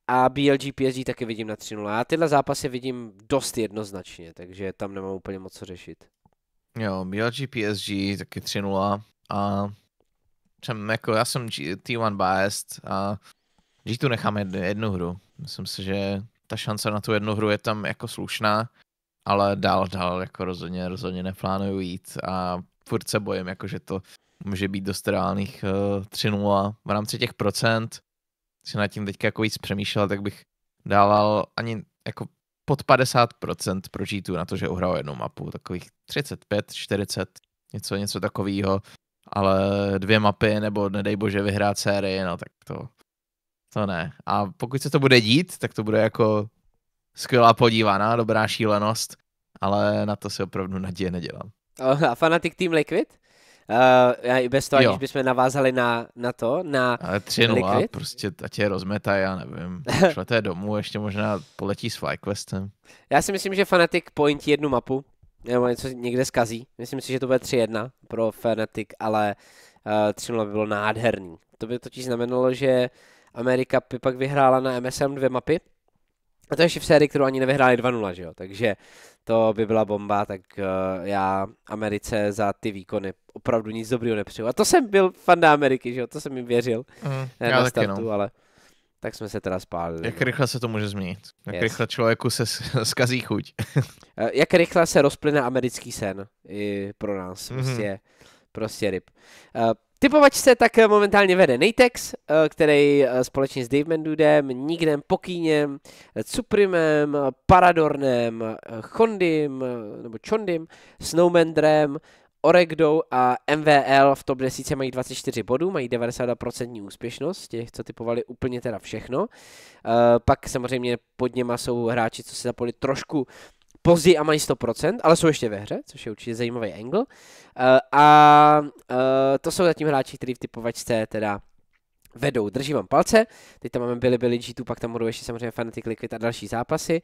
a BLG PSG taky vidím na 3-0. Já tyhle zápasy vidím dost jednoznačně, takže tam nemám úplně moc co řešit. Jo, BLG PSG taky 3-0 a jsem jako, já jsem G- T1 biased a G2 necháme jednu hru. Myslím si, že ta šance na tu jednu hru je tam jako slušná, ale dál, dál jako rozhodně, rozhodně neplánuju jít a furt se bojím, jako že to může být dost reálných uh, eh, 3-0 v rámci těch procent. Si nad tím teďka jako víc přemýšlel, tak bych dával ani jako pod 50% pro g na to, že uhrál jednu mapu, takových 35, 40, něco, něco takového, ale dvě mapy, nebo nedej bože vyhrát sérii, no tak to to ne. A pokud se to bude dít, tak to bude jako skvělá podívaná, dobrá šílenost, ale na to si opravdu naděje nedělám. Oh, a fanatik Team Liquid? Uh, i bez toho, jo. bychom navázali na, na to, na Ale 3 prostě, ať je rozmetá, já nevím. Šlete domů, ještě možná poletí s FlyQuestem. Já si myslím, že Fanatic pointí jednu mapu, nebo něco někde zkazí. Myslím si, že to bude 3-1 pro Fanatic, ale uh, eh, 3 by bylo nádherný. To by totiž znamenalo, že Amerika by pak vyhrála na MSM dvě mapy. A to ještě v sérii, kterou ani nevyhráli 2-0, že jo? Takže to by byla bomba, tak uh, já Americe za ty výkony opravdu nic dobrýho nepřeju. A to jsem byl fanda Ameriky, že jo? To jsem jim věřil mm, ne, eh, na startu, taky, no. ale tak jsme se teda spálili. Jak no. rychle se to může změnit? Jak yes. rychle člověku se skazí chuť? Eh, jak rychle se rozplyne americký sen i pro nás. Mm-hmm. Prostě, prostě ryb. Uh, se tak eh, momentálně vede Natex, eh, který eh, společně s Dave Mendudem, Nikdem, Pokýněm, Suprimem, Paradornem, Chondym nebo Chondym, Snowmendrem, Oregdou a MVL v top 10 mají 24 bodů, mají 92% úspěšnost, těch, co typovali úplně teda všechno. pak samozřejmě pod něma jsou hráči, co se zapojili trošku později a mají 100%, ale jsou ještě ve hře, což je určitě zajímavý angle. Uh, a uh, to jsou zatím hráči, kteří v typovačce teda vedou. Držím vám palce, teď tam máme Billy Billy G2, pak tam budou ještě samozřejmě Fanatic Liquid a další zápasy.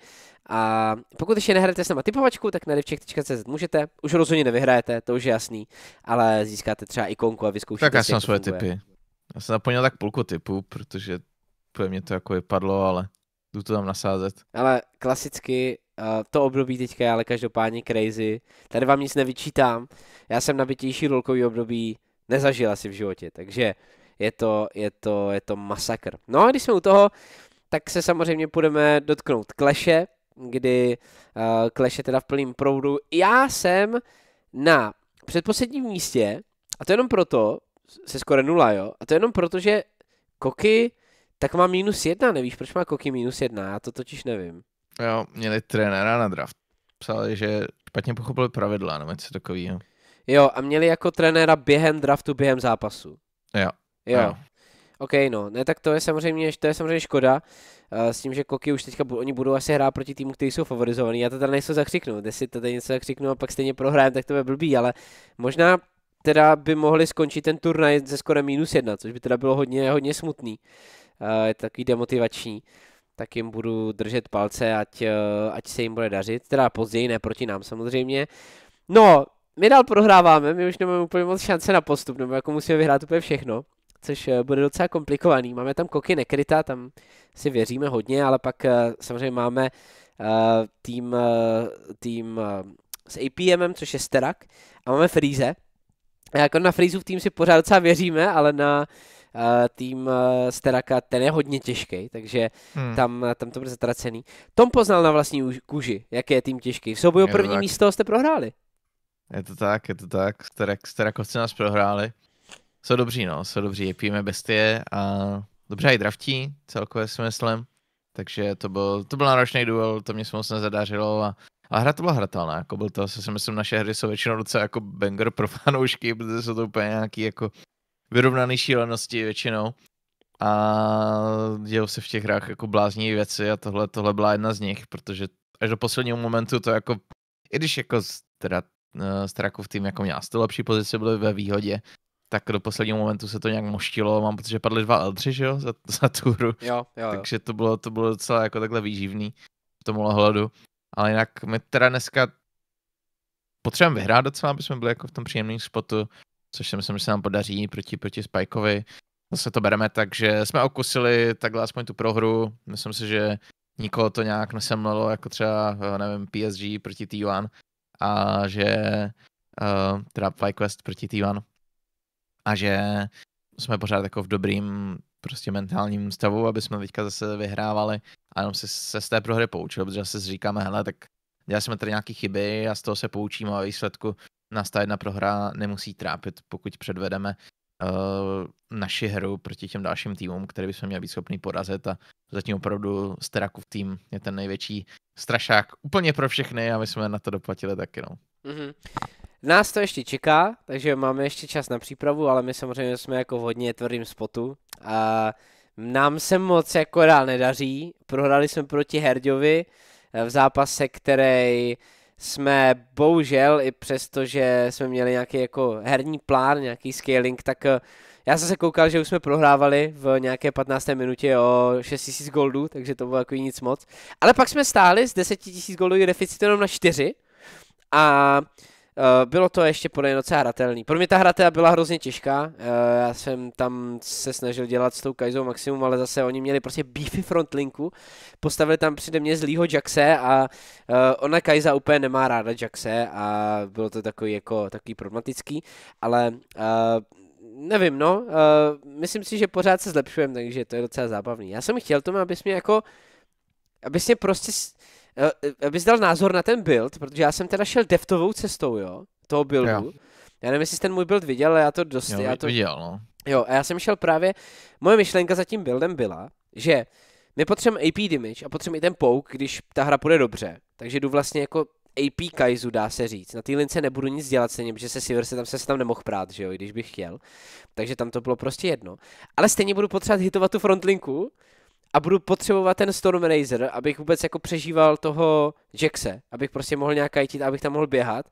A pokud ještě nehráte s náma typovačku, tak na devček.cz můžete, už rozhodně nevyhrajete, to už je jasný, ale získáte třeba ikonku a vyzkoušíte Tak já jsem své typy. Já jsem naplnil tak půlku typů, protože pro mě to jako vypadlo, ale Jdu to tam nasázet. Ale klasicky Uh, to období teďka je ale každopádně crazy. Tady vám nic nevyčítám. Já jsem nabitější rolkový období nezažil asi v životě, takže je to, je to, je to masakr. No a když jsme u toho, tak se samozřejmě půjdeme dotknout kleše, kdy uh, eh, kleše teda v plném proudu. Já jsem na předposledním místě, a to jenom proto, se skoro nula, jo, a to jenom proto, že Koky tak má minus jedna, nevíš, proč má Koki minus jedna, já to totiž nevím. Jo, měli trenéra na draft. Psali, že špatně pochopili pravidla, nebo něco takového. Jo, a měli jako trenéra během draftu, během zápasu. Jo. Jo. jo. OK, no, ne, tak to je samozřejmě, to je samozřejmě škoda, uh, s tím, že Koki už teďka, oni budou asi hrát proti týmu, kteří jsou favorizovaní, já to tady nejsou zakřiknu, jestli to tady něco zakřiknu a pak stejně prohrájem, tak to by blbý, ale možná teda by mohli skončit ten turnaj ze skoro minus jedna, což by teda bylo hodně, hodně smutný. Eh, je to takový demotivační, tak jim budu držet palce, ať, eh, ať se jim bude dařit, teda později, ne proti nám samozřejmě. No, my dál prohráváme, my už nemáme úplně moc šance na postup, nebo jako musíme vyhrát úplně všechno, což eh, bude docela komplikovaný. Máme tam koky nekryta, tam si věříme hodně, ale pak samozřejmě máme uh, tým, uh, tým uh, s APMem, což je Sterak, a máme Freeze. A jako na Freezu v tým si pořád docela věříme, ale na, tým eh, Teraka, ten je hodně těžký, takže hmm. tam, eh, tam to bude zatracený. Tom poznal na vlastní kůži, jak je tým těžký. V souboji o první tak. místo jste prohráli. Je to tak, je to tak. Sterak, Sterakovci nás prohráli. Co dobří, no, co dobří. Je píme bestie a dobře i draftí, celkově si myslím. Takže to byl, to byl náročný duel, to mě se moc nezadařilo a, a hra to byla hratelná, jako byl to, asi si myslím, naše hry jsou většinou docela jako banger pro fanoušky, protože jsou to úplně nějaký jako vyrovnaný šílenosti většinou. A dělou se v těch hrách jako blázní věci a tohle, tohle byla jedna z nich, protože až do posledního momentu to jako, i když jako teda eh, Strakův tým jako měl to lepší pozice, byly ve výhodě, tak do posledního momentu se to nějak moštilo, mám protože padly dva L3, že jo, za, za tu hru. Jo, jo, jo. Takže to bylo, to bylo docela jako takhle výživný v tom ohledu. Ale jinak my teda dneska potřebujeme vyhrát docela, aby jsme byli jako v tom příjemném spotu což si myslím, že se nám podaří proti, proti Spikeovi. Zase to bereme tak, že jsme okusili takhle aspoň tu prohru. Myslím si, že nikoho to nějak nesemlelo, jako třeba, eh, nevím, PSG proti T1 a že uh, teda FlyQuest proti T1 a že jsme pořád jako v dobrým prostě mentálním stavu, aby jsme teďka zase vyhrávali a jenom se, se z té prohry poučili, protože se říkáme, hele, tak dělali jsme tady nějaké chyby a z toho se poučíme a výsledku nás ta jedna prohra nemusí trápit, pokud předvedeme uh, naši hru proti těm dalším týmům, které bychom měli být schopni porazit a zatím opravdu Sterakův tým je ten největší strašák úplně pro všechny a my jsme na to doplatili taky. No. Mm-hmm. Nás to ještě čeká, takže máme ještě čas na přípravu, ale my samozřejmě jsme jako v hodně tvrdým spotu a nám se moc jako dál nedaří. Prohrali jsme proti Herďovi v zápase, který jsme bohužel, i přesto, že jsme měli nějaký jako herní plán, nějaký scaling, tak eh, já jsem se koukal, že už jsme prohrávali v nějaké 15. minutě o 6000 goldů, takže to bylo jako nic moc. Ale pak jsme stáli z 10 000 goldů deficitem jenom na 4 a Eh, bylo to ještě podle docela hratelný. Pro mě ta hra teda byla hrozně těžká, eh, já jsem tam se snažil dělat s tou Kaizou maximum, ale zase oni měli prostě beefy frontlinku, postavili tam přede mě zlýho Jaxe a eh, ona Kaiza úplně nemá ráda Jaxe a bylo to takový jako takový problematický, ale nevím, no, uh, myslím si, že pořád se zlepšujeme, takže to je docela zábavný. Já jsem chtěl tomu, abys mě jako, abys mě prostě, Eh, eh, abys dal názor na ten build, protože já jsem teda šel deftovou cestou, jo, toho buildu. Jo. Já nevím, jestli jsi ten můj build viděl, ale já to dost... Jo, já to... viděl, no. Jo, a já jsem šel právě, moje myšlenka za tím buildem byla, že my potřebujeme AP damage a potřebujeme i ten pouk, když ta hra půjde dobře. Takže jdu vlastně jako AP Kaizu, dá se říct. Na té lince nebudu nic dělat stejně, protože se Silver se tam, se tam nemohl prát, že jo, i když bych chtěl. Takže tam to bylo prostě jedno. Ale stejně budu potřebovat hitovat tu frontlinku, a budu potřebovat ten Stormrazer, abych vůbec jako přežíval toho Jackse, abych prostě mohl nějak kajtit, abych tam mohl běhat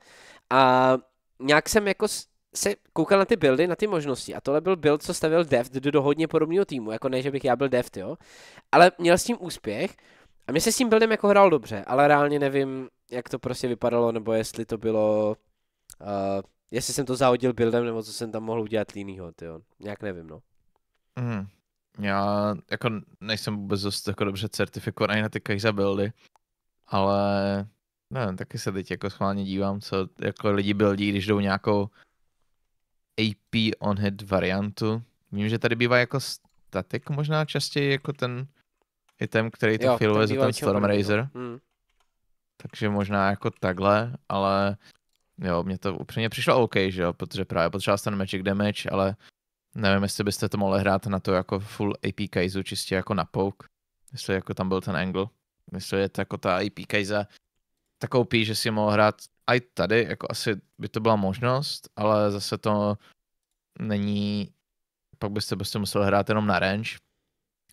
a nějak jsem jako se koukal na ty buildy, na ty možnosti a tohle byl build, co stavil Deft do hodně podobného týmu, jako ne, že bych já byl Deft, jo, ale měl s tím úspěch a mě se s tím buildem jako hrál dobře, ale reálně nevím, jak to prostě vypadalo, nebo jestli to bylo, uh, jestli jsem to zahodil buildem, nebo co jsem tam mohl udělat jinýho, jo, nějak nevím, no. Mm já jako nejsem vůbec dost jako dobře certifikovaný na ty kajza buildy, ale ne, taky se teď jako schválně dívám, co jako lidi buildí, když jdou nějakou AP on hit variantu. Vím, že tady bývá jako statik možná častěji jako ten item, který to filuje za ten Stormraiser. Hmm. Takže možná jako takhle, ale jo, mě to upřímně přišlo OK, že jo, protože právě potřeba ten magic damage, ale Nevím, jestli byste to mohli hrát na to jako full AP Kaizu, čistě jako na Pouk. Jestli jako tam byl ten angle. Jestli je to jako ta AP Kaiza pí, že si mohl hrát i tady, jako asi by to byla možnost, ale zase to není, pak byste byste prostě musel hrát jenom na range.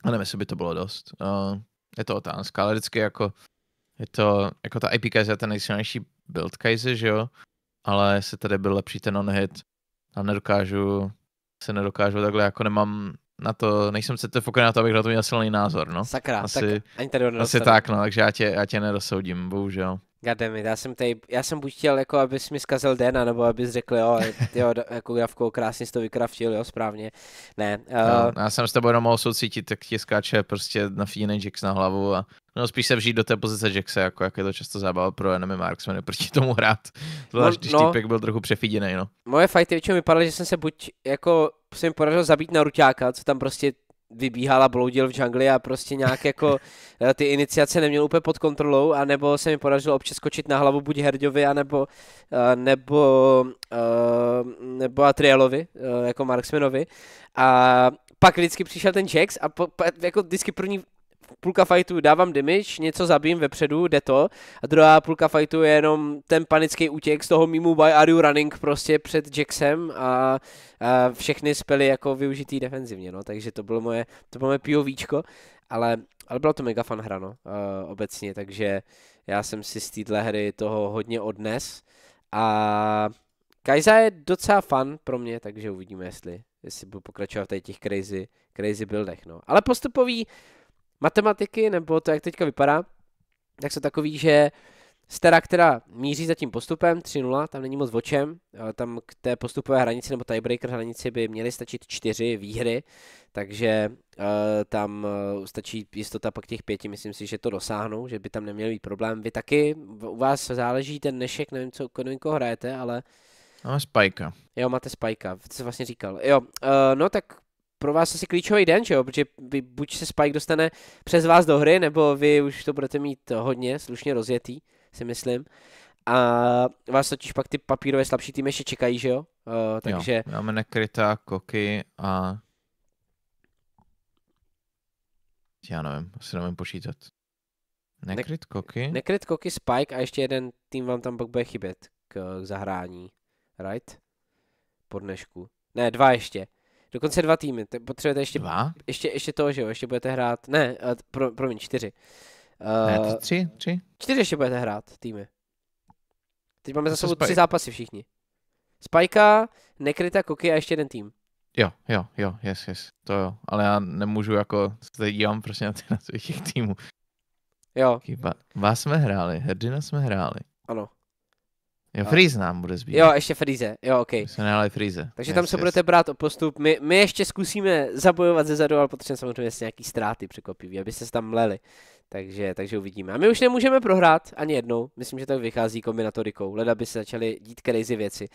A nevím, jestli by to bylo dost. Uh, je to otázka, ale vždycky jako je to, jako ta IP Kaiser je ten nejsilnější build Kaiser, že jo? Ale jestli tady byl lepší ten on-hit, tam nedokážu se nedokážu takhle, jako nemám na to, nejsem to na to, abych na to měl silný názor, no. Sakra, asi, tak ani tady Asi tak, no, takže já tě, já tě nedosoudím, bohužel. Goddammit, já jsem tady, já jsem buď chtěl, jako, abys mi zkazil den, nebo abys řekl, jo, jo, jako Javko, krásně jsi to vykraftil, jo, správně. Ne. Uh... No, eh, já jsem s tebou jenom mohl soucítit, tak ti skáče prostě na fíjnej Jax na hlavu a no, spíš se vžít do té pozice Jaxe, jako jak je to často zábava pro enemy Marksman, proti tomu hrát. Zvlášť, no, když no, týpek byl trochu přefíděnej, no. Moje fighty většinou vypadaly, že jsem se buď, jako, jsem mi zabít na ruťáka, co tam prostě vybíhal a bloudil v džungli a prostě nějak jako eh, ty iniciace neměl úplně pod kontrolou, a nebo se mi podařilo občas skočit na hlavu buď Herďovi, a nebo, eh, nebo eh, nebo Atrielovi, jako Marksmanovi. A pak vždycky přišel ten Jax a po, pa, jako vždycky první půlka fightu dávám damage, něco zabijím vepředu, jde to. A druhá půlka fightu je jenom ten panický útěk z toho mimo by are you running prostě před Jacksem a, a všechny spely jako využitý defenzivně, no. Takže to bylo moje, to bylo moje POVčko, ale, ale bylo to mega fan hra, no, uh, obecně, takže já jsem si z téhle hry toho hodně odnes a kajza je docela fan pro mě, takže uvidíme, jestli, jestli budu pokračovat v těch crazy, crazy buildech, no. Ale postupový, matematiky, nebo to, jak teďka vypadá, tak jsou takový, že Sterak která míří za tím postupem 3-0, tam není moc vočem, tam k té postupové hranici nebo tiebreaker hranici by měly stačit čtyři výhry, takže uh, tam uh, stačí jistota pak těch pěti, myslím si, že to dosáhnou, že by tam neměl být problém. Vy taky, u vás záleží ten dnešek, nevím, co, nevím, koho hrajete, ale Máme Spajka. Jo, máte Spajka, co jsi vlastně říkal. Jo, uh, no tak pro vás asi klíčový den, že jo? Protože vy, buď se Spike dostane přes vás do hry, nebo vy už to budete mít hodně slušně rozjetý, si myslím. A vás totiž pak ty papírové slabší týmy ještě čekají, že jo? Uh, takže... Jo, máme nekrytá koky a... Já nevím, asi nevím počítat. Nekryt koky? Nekryt koky, Spike a ještě jeden tým vám tam pak bude chybět k, k zahrání. Right? Po dnešku. Ne, dva ještě. Dokonce dva týmy, potřebujete ještě, dva? ještě, ještě to, že jo, ještě budete hrát, ne, eh, pro, promiň, čtyři. Uh, ne, to eh, tři, tři. Čtyři ještě budete hrát týmy. Teď máme to za sebou tři zápasy všichni. Spajka, Nekryta, Koky a ještě jeden tým. Jo, jo, jo, yes, yes, to jo. Ale já nemůžu jako, se dívám prostě na, ty, na těch týmů. Jo. Chyba. Vás jsme hráli, Herdina jsme hráli. Ano. Jo, Freeze nám bude zbývat. Jo, ještě Freeze, jo, ok. My jsme nehali Freeze. Takže yes, tam se yes. budete brát o postup. My, my ještě zkusíme zabojovat ze zadu, ale potřebujeme samozřejmě nějaký ztráty překvapivý, aby se tam mleli. Takže, takže uvidíme. A my už nemůžeme prohrát ani jednou. Myslím, že to vychází kombinatorikou. Leda by se začaly dít crazy věci.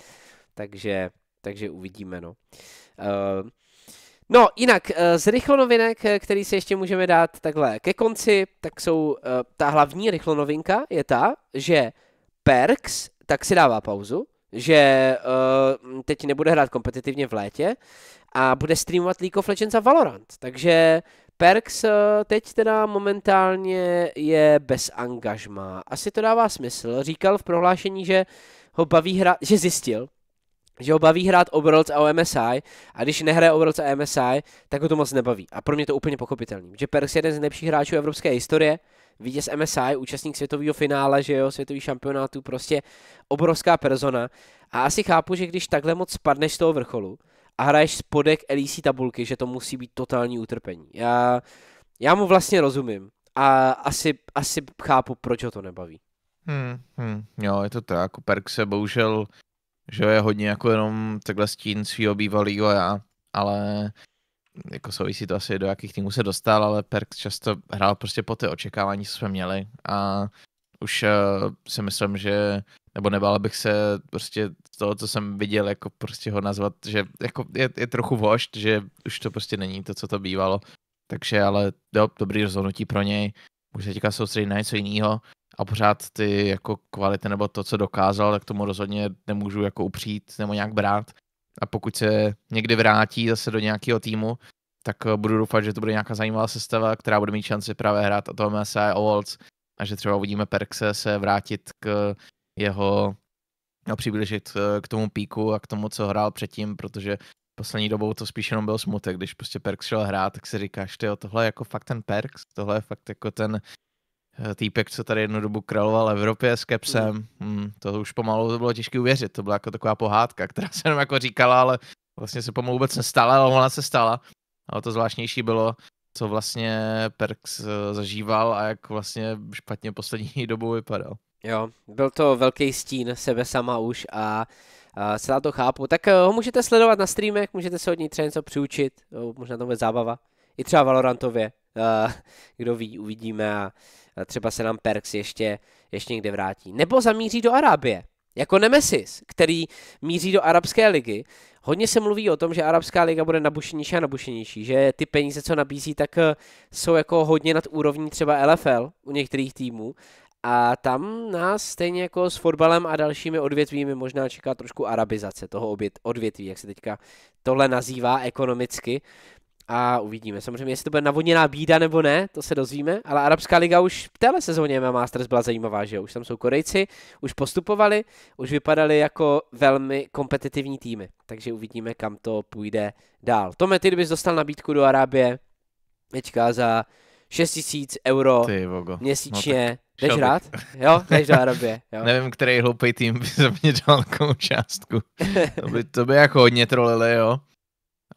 Takže, takže uvidíme, no. Uh, No, jinak eh, z rychlonovinek, eh, který se ještě můžeme dát takhle ke konci, tak jsou eh, ta hlavní rychlonovinka je ta, že Perks tak si dává pauzu, že uh, teď nebude hrát kompetitivně v létě a bude streamovat League of Legends a Valorant. Takže Perks uh, teď teda momentálně je bez angažma. Asi to dává smysl. Říkal v prohlášení, že ho baví hrát, že zjistil, že ho baví hrát Overlords a MSI a když nehraje Overlords a MSI, tak ho to moc nebaví. A pro mě to úplně pochopitelný. Že Perks je jeden z nejlepších hráčů evropské historie, vítěz MSI, účastník světového finále, že jo, světový šampionátu, prostě obrovská persona. A asi chápu, že když takhle moc spadneš z toho vrcholu a hraješ spodek LEC tabulky, že to musí být totální utrpení. Já, já mu vlastně rozumím a asi, asi chápu, proč ho to nebaví. Hmm, hmm, jo, je to tak. Perk se bohužel, že je hodně jako jenom takhle stín svého bývalého já, ale jako souvisí to asi, do jakých týmů se dostal, ale Perks často hrál prostě po ty očekávání, co jsme měli a už uh, si myslím, že nebo nebál bych se prostě toho, co jsem viděl, jako prostě ho nazvat, že jako je, je trochu vošt, že už to prostě není to, co to bývalo. Takže ale jo, dobrý rozhodnutí pro něj, Už se teďka soustředit na něco jiného a pořád ty jako kvality nebo to, co dokázal, tak tomu rozhodně nemůžu jako upřít nebo nějak brát a pokud se někdy vrátí zase do nějakého týmu, tak eh, budu doufat, že to bude nějaká zajímavá sestava, která bude mít šanci právě hrát o tom MSI e Awards a že třeba uvidíme Perkse se vrátit k jeho a no, přiblížit eh, k tomu píku a k tomu, co hrál předtím, protože poslední dobou to spíš jenom byl smutek, když prostě Perks šel hrát, tak si říkáš, tyjo, tohle je jako fakt ten Perks, tohle je fakt jako ten Eh, týpek, co tady jednu dobu kraloval Evropě s Kepsem, mm. hmm, to už pomalu to bylo těžké uvěřit, to byla jako taková pohádka, která se jenom jako říkala, ale vlastně se pomalu vůbec nestala, ale ona se stala. Ale to zvláštnější bylo, co vlastně Perks eh, zažíval a jak vlastně špatně poslední dobu vypadal. Jo, byl to velký stín sebe sama už a a celá to chápu, tak eh, ho můžete sledovat na streamech, můžete se od ní třeba něco přiučit, možná to bude zábava, i třeba Valorantově, kdo ví, uvidíme a Eh, třeba se nám Perks ještě, ještě někde vrátí. Nebo zamíří do Arábie, jako Nemesis, který míří do Arabské ligy. Hodně se mluví o tom, že Arabská liga bude nabušenější a nabušenější, že ty peníze, co nabízí, tak eh, jsou jako hodně nad úrovní třeba LFL u některých týmů. A tam nás stejně jako s fotbalem a dalšími odvětvími možná čeká trošku arabizace toho odvětví, jak se teďka tohle nazývá ekonomicky. A uvidíme. Samozřejmě, jestli to bude navoněná bída nebo ne, to se dozvíme, ale Arabská liga už v téhle sezóně MMA Masters byla zajímavá, že jo? Už tam jsou Korejci, už postupovali, už vypadali jako velmi kompetitivní týmy, takže uvidíme, kam to půjde dál. Tome, ty kdybys dostal nabídku do Arábie, teďka za 6000 euro no měsíčně, no, tak... Jdeš rád? Jo, jdeš do Arabie. Jo. Nevím, který hloupý tým by za mě dal takovou částku. To by, to by jako hodně trolili, jo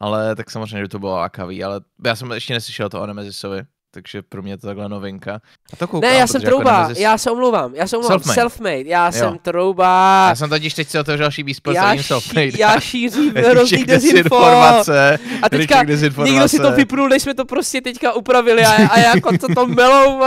ale tak samozřejmě, že to bylo lákavý, ale já jsem ještě neslyšel to o Nemezisovi takže pro mě to takhle novinka. A to koukám, ne, já jsem jako trouba, jako nezis... já se omluvám, já se omluvám, self-made, self-made já jo. jsem trouba. Já jsem totiž teď si otevřel šíbí splet já, ší, self-made. Já šířím hrozný dezinfo. A teďka někdo si to vypnul, než jsme to prostě teďka upravili a, a jako to to melou,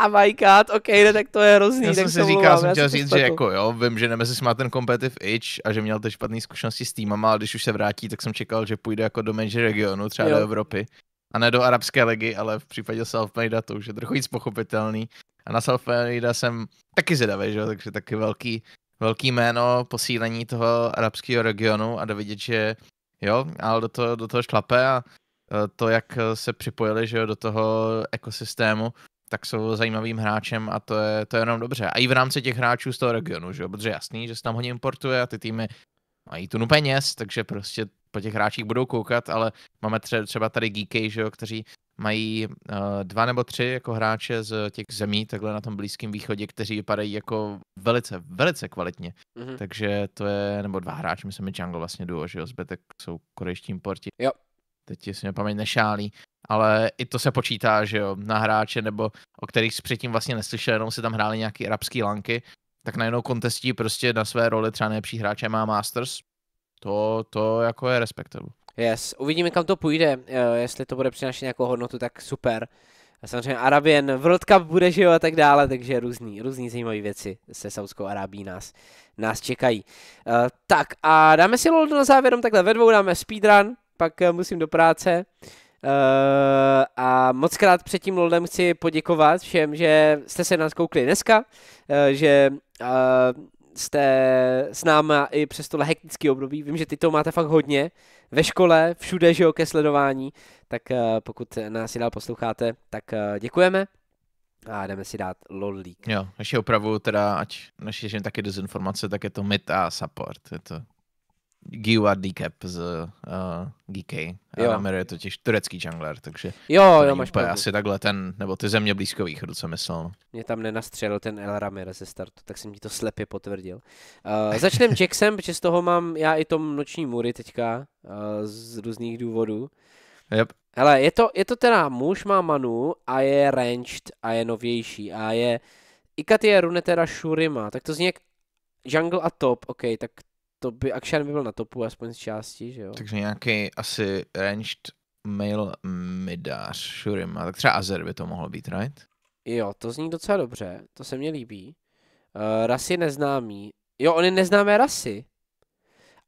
a my god, ok, ne, tak to je hrozný. Já jsem si říkal, jsem chtěl říct, že jako jo, vím, že Nemesis má ten competitive itch a že měl ty špatné zkušenosti s týmama, ale když už se vrátí, tak jsem čekal, že půjde jako do menší regionu, třeba do Evropy a ne do arabské ligy, ale v případě Selfmadea to už je trochu víc pochopitelný. A na Selfmadea jsem taky zvědavý, že jo? takže taky velký, velký jméno posílení toho arabského regionu a dovidět, že jo, ale do toho, do toho šlape a e, to, jak se připojili že jo, do toho ekosystému, tak jsou zajímavým hráčem a to je, to je jenom dobře. A i v rámci těch hráčů z toho regionu, že jo? protože jasný, že se tam hodně importuje a ty týmy mají tunu peněz, takže prostě po těch hráčích budou koukat, ale máme tře- třeba tady geeky, že jo, kteří mají uh, dva nebo tři jako hráče z těch zemí, takhle na tom Blízkém východě, kteří vypadají jako velice, velice kvalitně. Mm-hmm. Takže to je, nebo dva hráči, myslím, že Jungle vlastně duo, že jo, zbytek jsou korejští importi. Jo. Teď si mě paměť nešálí, ale i to se počítá, že jo, na hráče, nebo o kterých předtím vlastně neslyšel, jenom si tam hráli nějaký arabský lanky, tak najednou kontestí prostě na své roli třeba nejlepší hráče má Masters, to, to jako je respektem. Yes, uvidíme kam to půjde, eh, jestli to bude přinášet nějakou hodnotu, tak super. A samozřejmě Arabian World Cup bude, žít a tak dále, takže různý, různý zajímavé věci se Saudskou Arábí nás, nás čekají. Uh, tak a dáme si LOL na závěr, takhle ve dvou dáme speedrun, pak eh, musím do práce. Uh, a moc krát před tím LOLem chci poděkovat všem, že jste se nás koukli dneska, uh, že uh, jste s náma i přes tohle hektický období. Vím, že ty to máte fakt hodně ve škole, všude, že jo, ke sledování. Tak uh, pokud nás i dál posloucháte, tak uh, děkujeme a jdeme si dát lolík. Jo, ještě opravu teda, ať naši taky dezinformace, tak je to meta support. Je to Giu a Decap z uh, eh, GK. Jo. A je totiž turecký jungler, takže... Jo, jo, máš úplně pravdu. Asi takhle ten, nebo ty země blízko východu, co myslel. No. Mě tam nenastřelil ten El Ramir ze startu, tak jsem ti to slepě potvrdil. Uh, eh, začnem Jacksem, protože z toho mám já i tom noční mury teďka, uh, z různých důvodů. Yep. Hele, je to, je to teda muž má manu a je ranged a je novější a je... Ikat je Runetera Shurima, tak to zní jak jungle a top, ok, tak to by, Akšan by byl na topu, aspoň z části, že jo. Takže nějaký asi ranged male midář, Shurima, tak třeba Azer by to mohlo být, right? Jo, to zní docela dobře, to se mně líbí. Uh, eh, rasy neznámý, jo, on je neznámé rasy.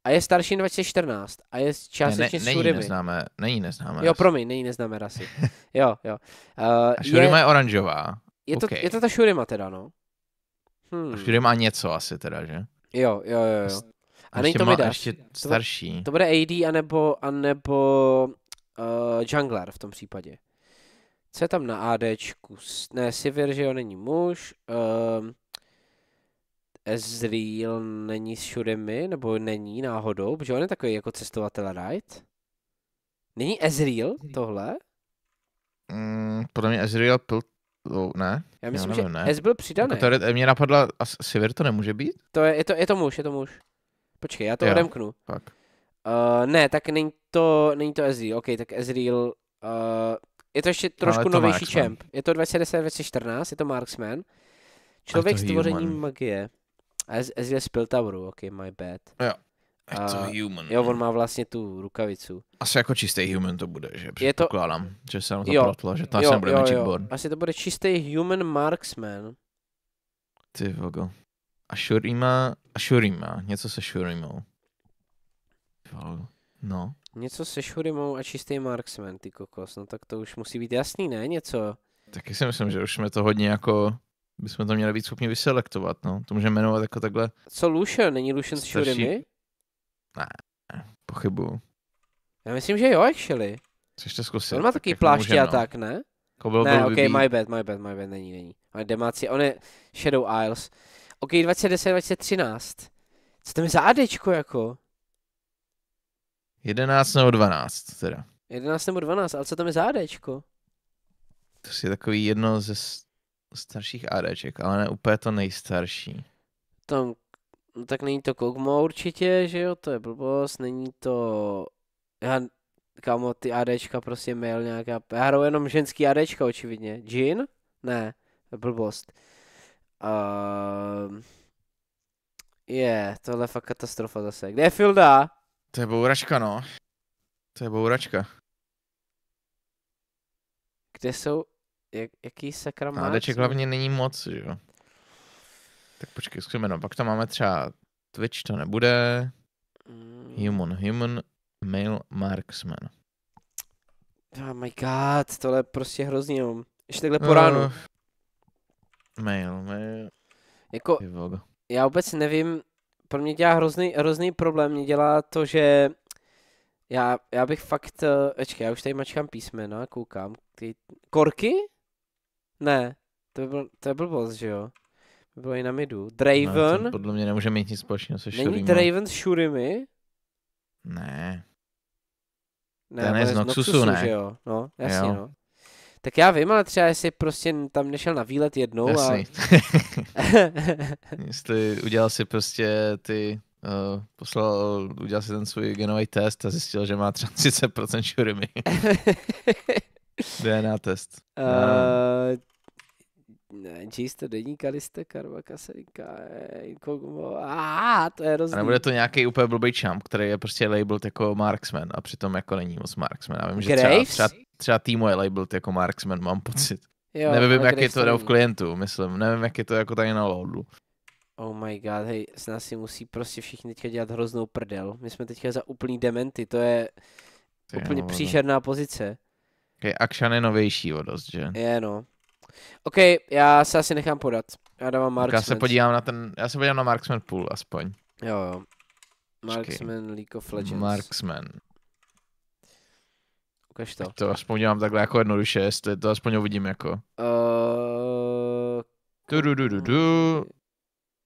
A je starší 2014 a je částečně ne, ne, Shurimi. Neznáme, není neznámé. Jo, promiň, není neznámé rasy. jo, jo. Uh, a Shurima je, je oranžová. Je to, okay. je to ta Shurima teda, no. Hmm. A Shurima něco asi teda, že? Jo, jo, jo. jo. A není to Midas. Ještě starší. To, to bude AD anebo, anebo uh, eh, Jungler v tom případě. Co je tam na ADčku? Ne, Sivir, že jo, není muž. uh, Ezreal není s my, nebo není náhodou, protože on je takový jako cestovatel, right? Není Ezreal tohle? Mm, podle mě Ezreal pil... Oh, ne. Já myslím, já nevím, že ne. Ez byl přidaný. Jako tady, mě napadla, a Sivir to nemůže být? To je, je, to, je to muž, je to muž. Počkej, já to odemknu. Tak. Uh, ne, tak není to, není to Ezreal. OK, tak Ezreal... Uh, je to ještě trošku no, je to novější Marksman. champ. Je to 2010, 2014, je to Marksman. Člověk s tvořením human. magie. Ezreal z Piltauru, OK, my bad. Jo. Eh, A, to human. Jo, on má vlastně tu rukavicu. Asi jako čistý human to bude, že je to... že se nám to protlo, že to asi bude jo, jo. Asi to bude čistý human marksman. Ty vogo. Ashurima, Ashurima, něco se Shurimou. No. Něco se Shurimou a čistý marksman, ty kokos, no tak to už musí být jasný, ne? Něco. Taky si myslím, že už jsme to hodně jako, bychom to měli být schopni vyselektovat, no. To můžeme jmenovat jako takhle. Co Lucian, není Lucian s Starší... Shurimi? Ne, pochybuju. Já myslím, že jo, actually. Chceš to zkusit? On má taky tak jako pláště a no. tak, ne? Kobel ne, ok, my bad, my bad, my bad, není, není. Ale Demacia, on je Shadow Isles. OK, 2010, 2013. Co tam je za ADčko jako? 11 nebo 12 teda. 11 nebo 12, ale co tam je za ADčko? To je takový jedno ze starších ADček, ale ne úplně to nejstarší. Tam, no tak není to Kogmo určitě, že jo, to je blbost, není to, já, kámo, ty ADčka prostě mail nějaká, já hraju jenom ženský ADčka očividně, Jin? Ne, blbost. Uh, je, yeah, tohle je fakt katastrofa zase. Kde je Filda? To je bouračka, no. To je bouračka. Kde jsou... Jak, jaký sakra no, má? Nádeček hlavně není moc, že jo. Tak počkej, zkusíme, no. Pak tam máme třeba Twitch, to nebude. Mm. Human, human, male marksman. Oh my god, tohle je prostě hrozný. Ještě takhle po eh, ránu. Uh, Mail, mail. Jako, já vůbec nevím, pro mě dělá hrozný, hrozný problém, mě dělá to, že já, já bych fakt, ečkej, eh, já už tady mačkám písmena, koukám, ty, korky? Ne, to by byl, to by byl boss, že jo? To bylo i na midu. Draven? No, podle mě nemůže mít nic společného se Shurima. Není Draven s šurimi? Ne. Ne, ten je z Noxusu, Noxusu, ne? Že jo? No, jasně, jo. no. Tak já vím, ale třeba jestli prostě tam nešel na výlet jednou Jasný. a... jestli udělal si prostě ty Uh, poslal, udělal si ten svůj genový test a zjistil, že má třeba 30% šurimy. DNA test. Uh, ne, čisto denní kaliste, karva, kasenka, eh, kogumo, a to je rozdíl. A nebude to nějaký úplně blbý čamp, který je prostě labeled jako marksman a přitom jako není moc marksman. Já vím, že třeba, třeba třeba týmu je labeled jako marksman, mám pocit. Jo, nevím, jak je to v klientu, myslím. Nevím, jak je to jako tady na loadu. Oh my god, hej, s nás si musí prostě všichni teďka dělat hroznou prdel. My jsme teďka za úplný dementy, to je Ty úplně jo, příšerná pozice. Okay, Akshan je novější o dost, že? Je, no. OK, já se asi nechám podat. Já dávám Marksman. Já se podívám na ten, já se podívám na Marksman Pool aspoň. Jo, jo. Marksman League of Legends. Marksman. Ukaž to. Ať to aspoň dělám takhle jako jednoduše, jestli to aspoň uvidím jako. Uh, tu, du, du, du, du.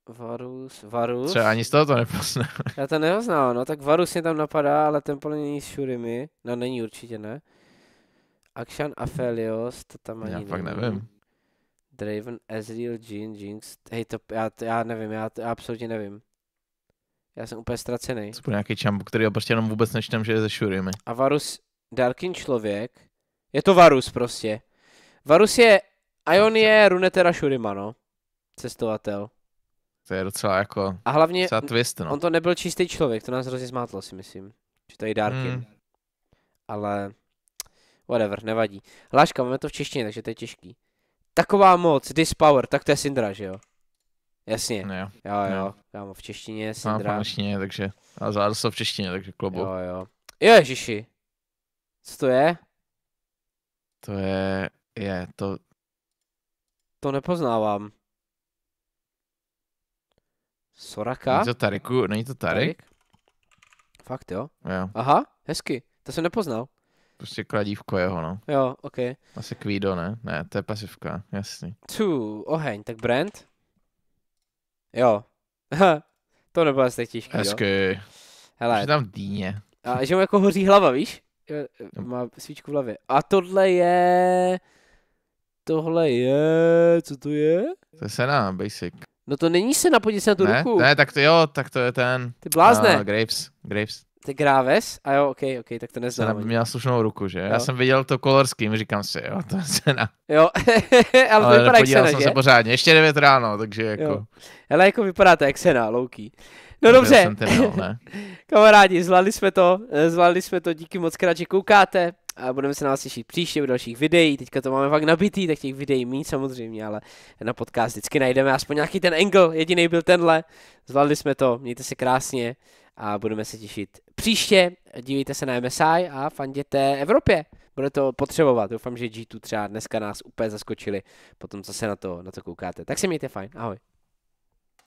Varus, Varus. Třeba ani z toho to nepozná. Já to nepoznal, no tak Varus mě tam napadá, ale ten pole není s Shurimi. No není určitě, ne. Akshan Aphelios, to tam ani Já fakt nevím. nevím. Draven, Ezreal, Jin, Jinx. Hej, to já, to, já nevím, já, to, já absolutně nevím. Já jsem úplně ztracený. To nějaký čambu, který ho prostě jenom vůbec nečtem, že je ze Shurimi. A Varus, Darkin člověk. Je to Varus prostě. Varus je Ionie Runetera Shurima, no. Cestovatel. To je docela jako... A hlavně, twist, no. on to nebyl čistý člověk, to nás hrozně zmátlo si myslím. Že je Darkin. Hmm. Ale... Whatever, nevadí. Láška, máme to v češtině, takže to je těžký. Taková moc, this power, tak to je Syndra, že jo? Jasně. No jo. jo, jo, mám v češtině Syndra. Mám v češtině, takže... A zároveň v češtině, takže klobou. Jo, jo. Ježiši, co to je? To je, je, to... To nepoznávám. Soraka? Není to Tariku, není to Tarik? Tarik? Fakt jo? Jo. Aha, hezky, to jsem nepoznal. Prostě kladívko jeho, no. Jo, ok. Asi Kvído, ne? Ne, to je pasivka, jasný. Tu, oheň, tak brand? Jo. to nebylo asi tak těžký, Hezky. Jo? Hele. Že tam dýně. A že mu jako hoří hlava, víš? No. má svíčku v hlavě. A tohle je... Tohle je... Co to je? To je Sena, basic. No to není Sena, podívej se na tu ne? ruku. Ne, tak to jo, tak to je ten... Ty blázne. Uh, eh, grapes, Grapes. Ty Graves? A jo, ok, ok, tak to neznám. Sena by měla slušnou ruku, že? Jo. Já jsem viděl to kolorským, říkám si, jo, to je Sena. Jo, ale, ale vypadá jak Sena, jsem že? se pořádně, ještě 9 ráno, takže jako... Jo. Hele, jako vypadá to jak Sena, louký. No dobře, kamarádi, zvládli jsme to, eh, zvládli jsme to, díky moc krát, že koukáte a budeme se na vás těšit příště u dalších videí, teďka to máme fakt nabitý, tak těch videí mít samozřejmě, ale na podcast vždycky najdeme aspoň nějaký ten angle, jediný byl tenhle, zvládli jsme to, mějte se krásně a budeme se těšit příště, dívejte se na MSI a fanděte Evropě bude to potřebovat. Doufám, že G2 třeba dneska nás úplně zaskočili, potom co se na to, na to koukáte. Tak se mějte fajn, ahoj.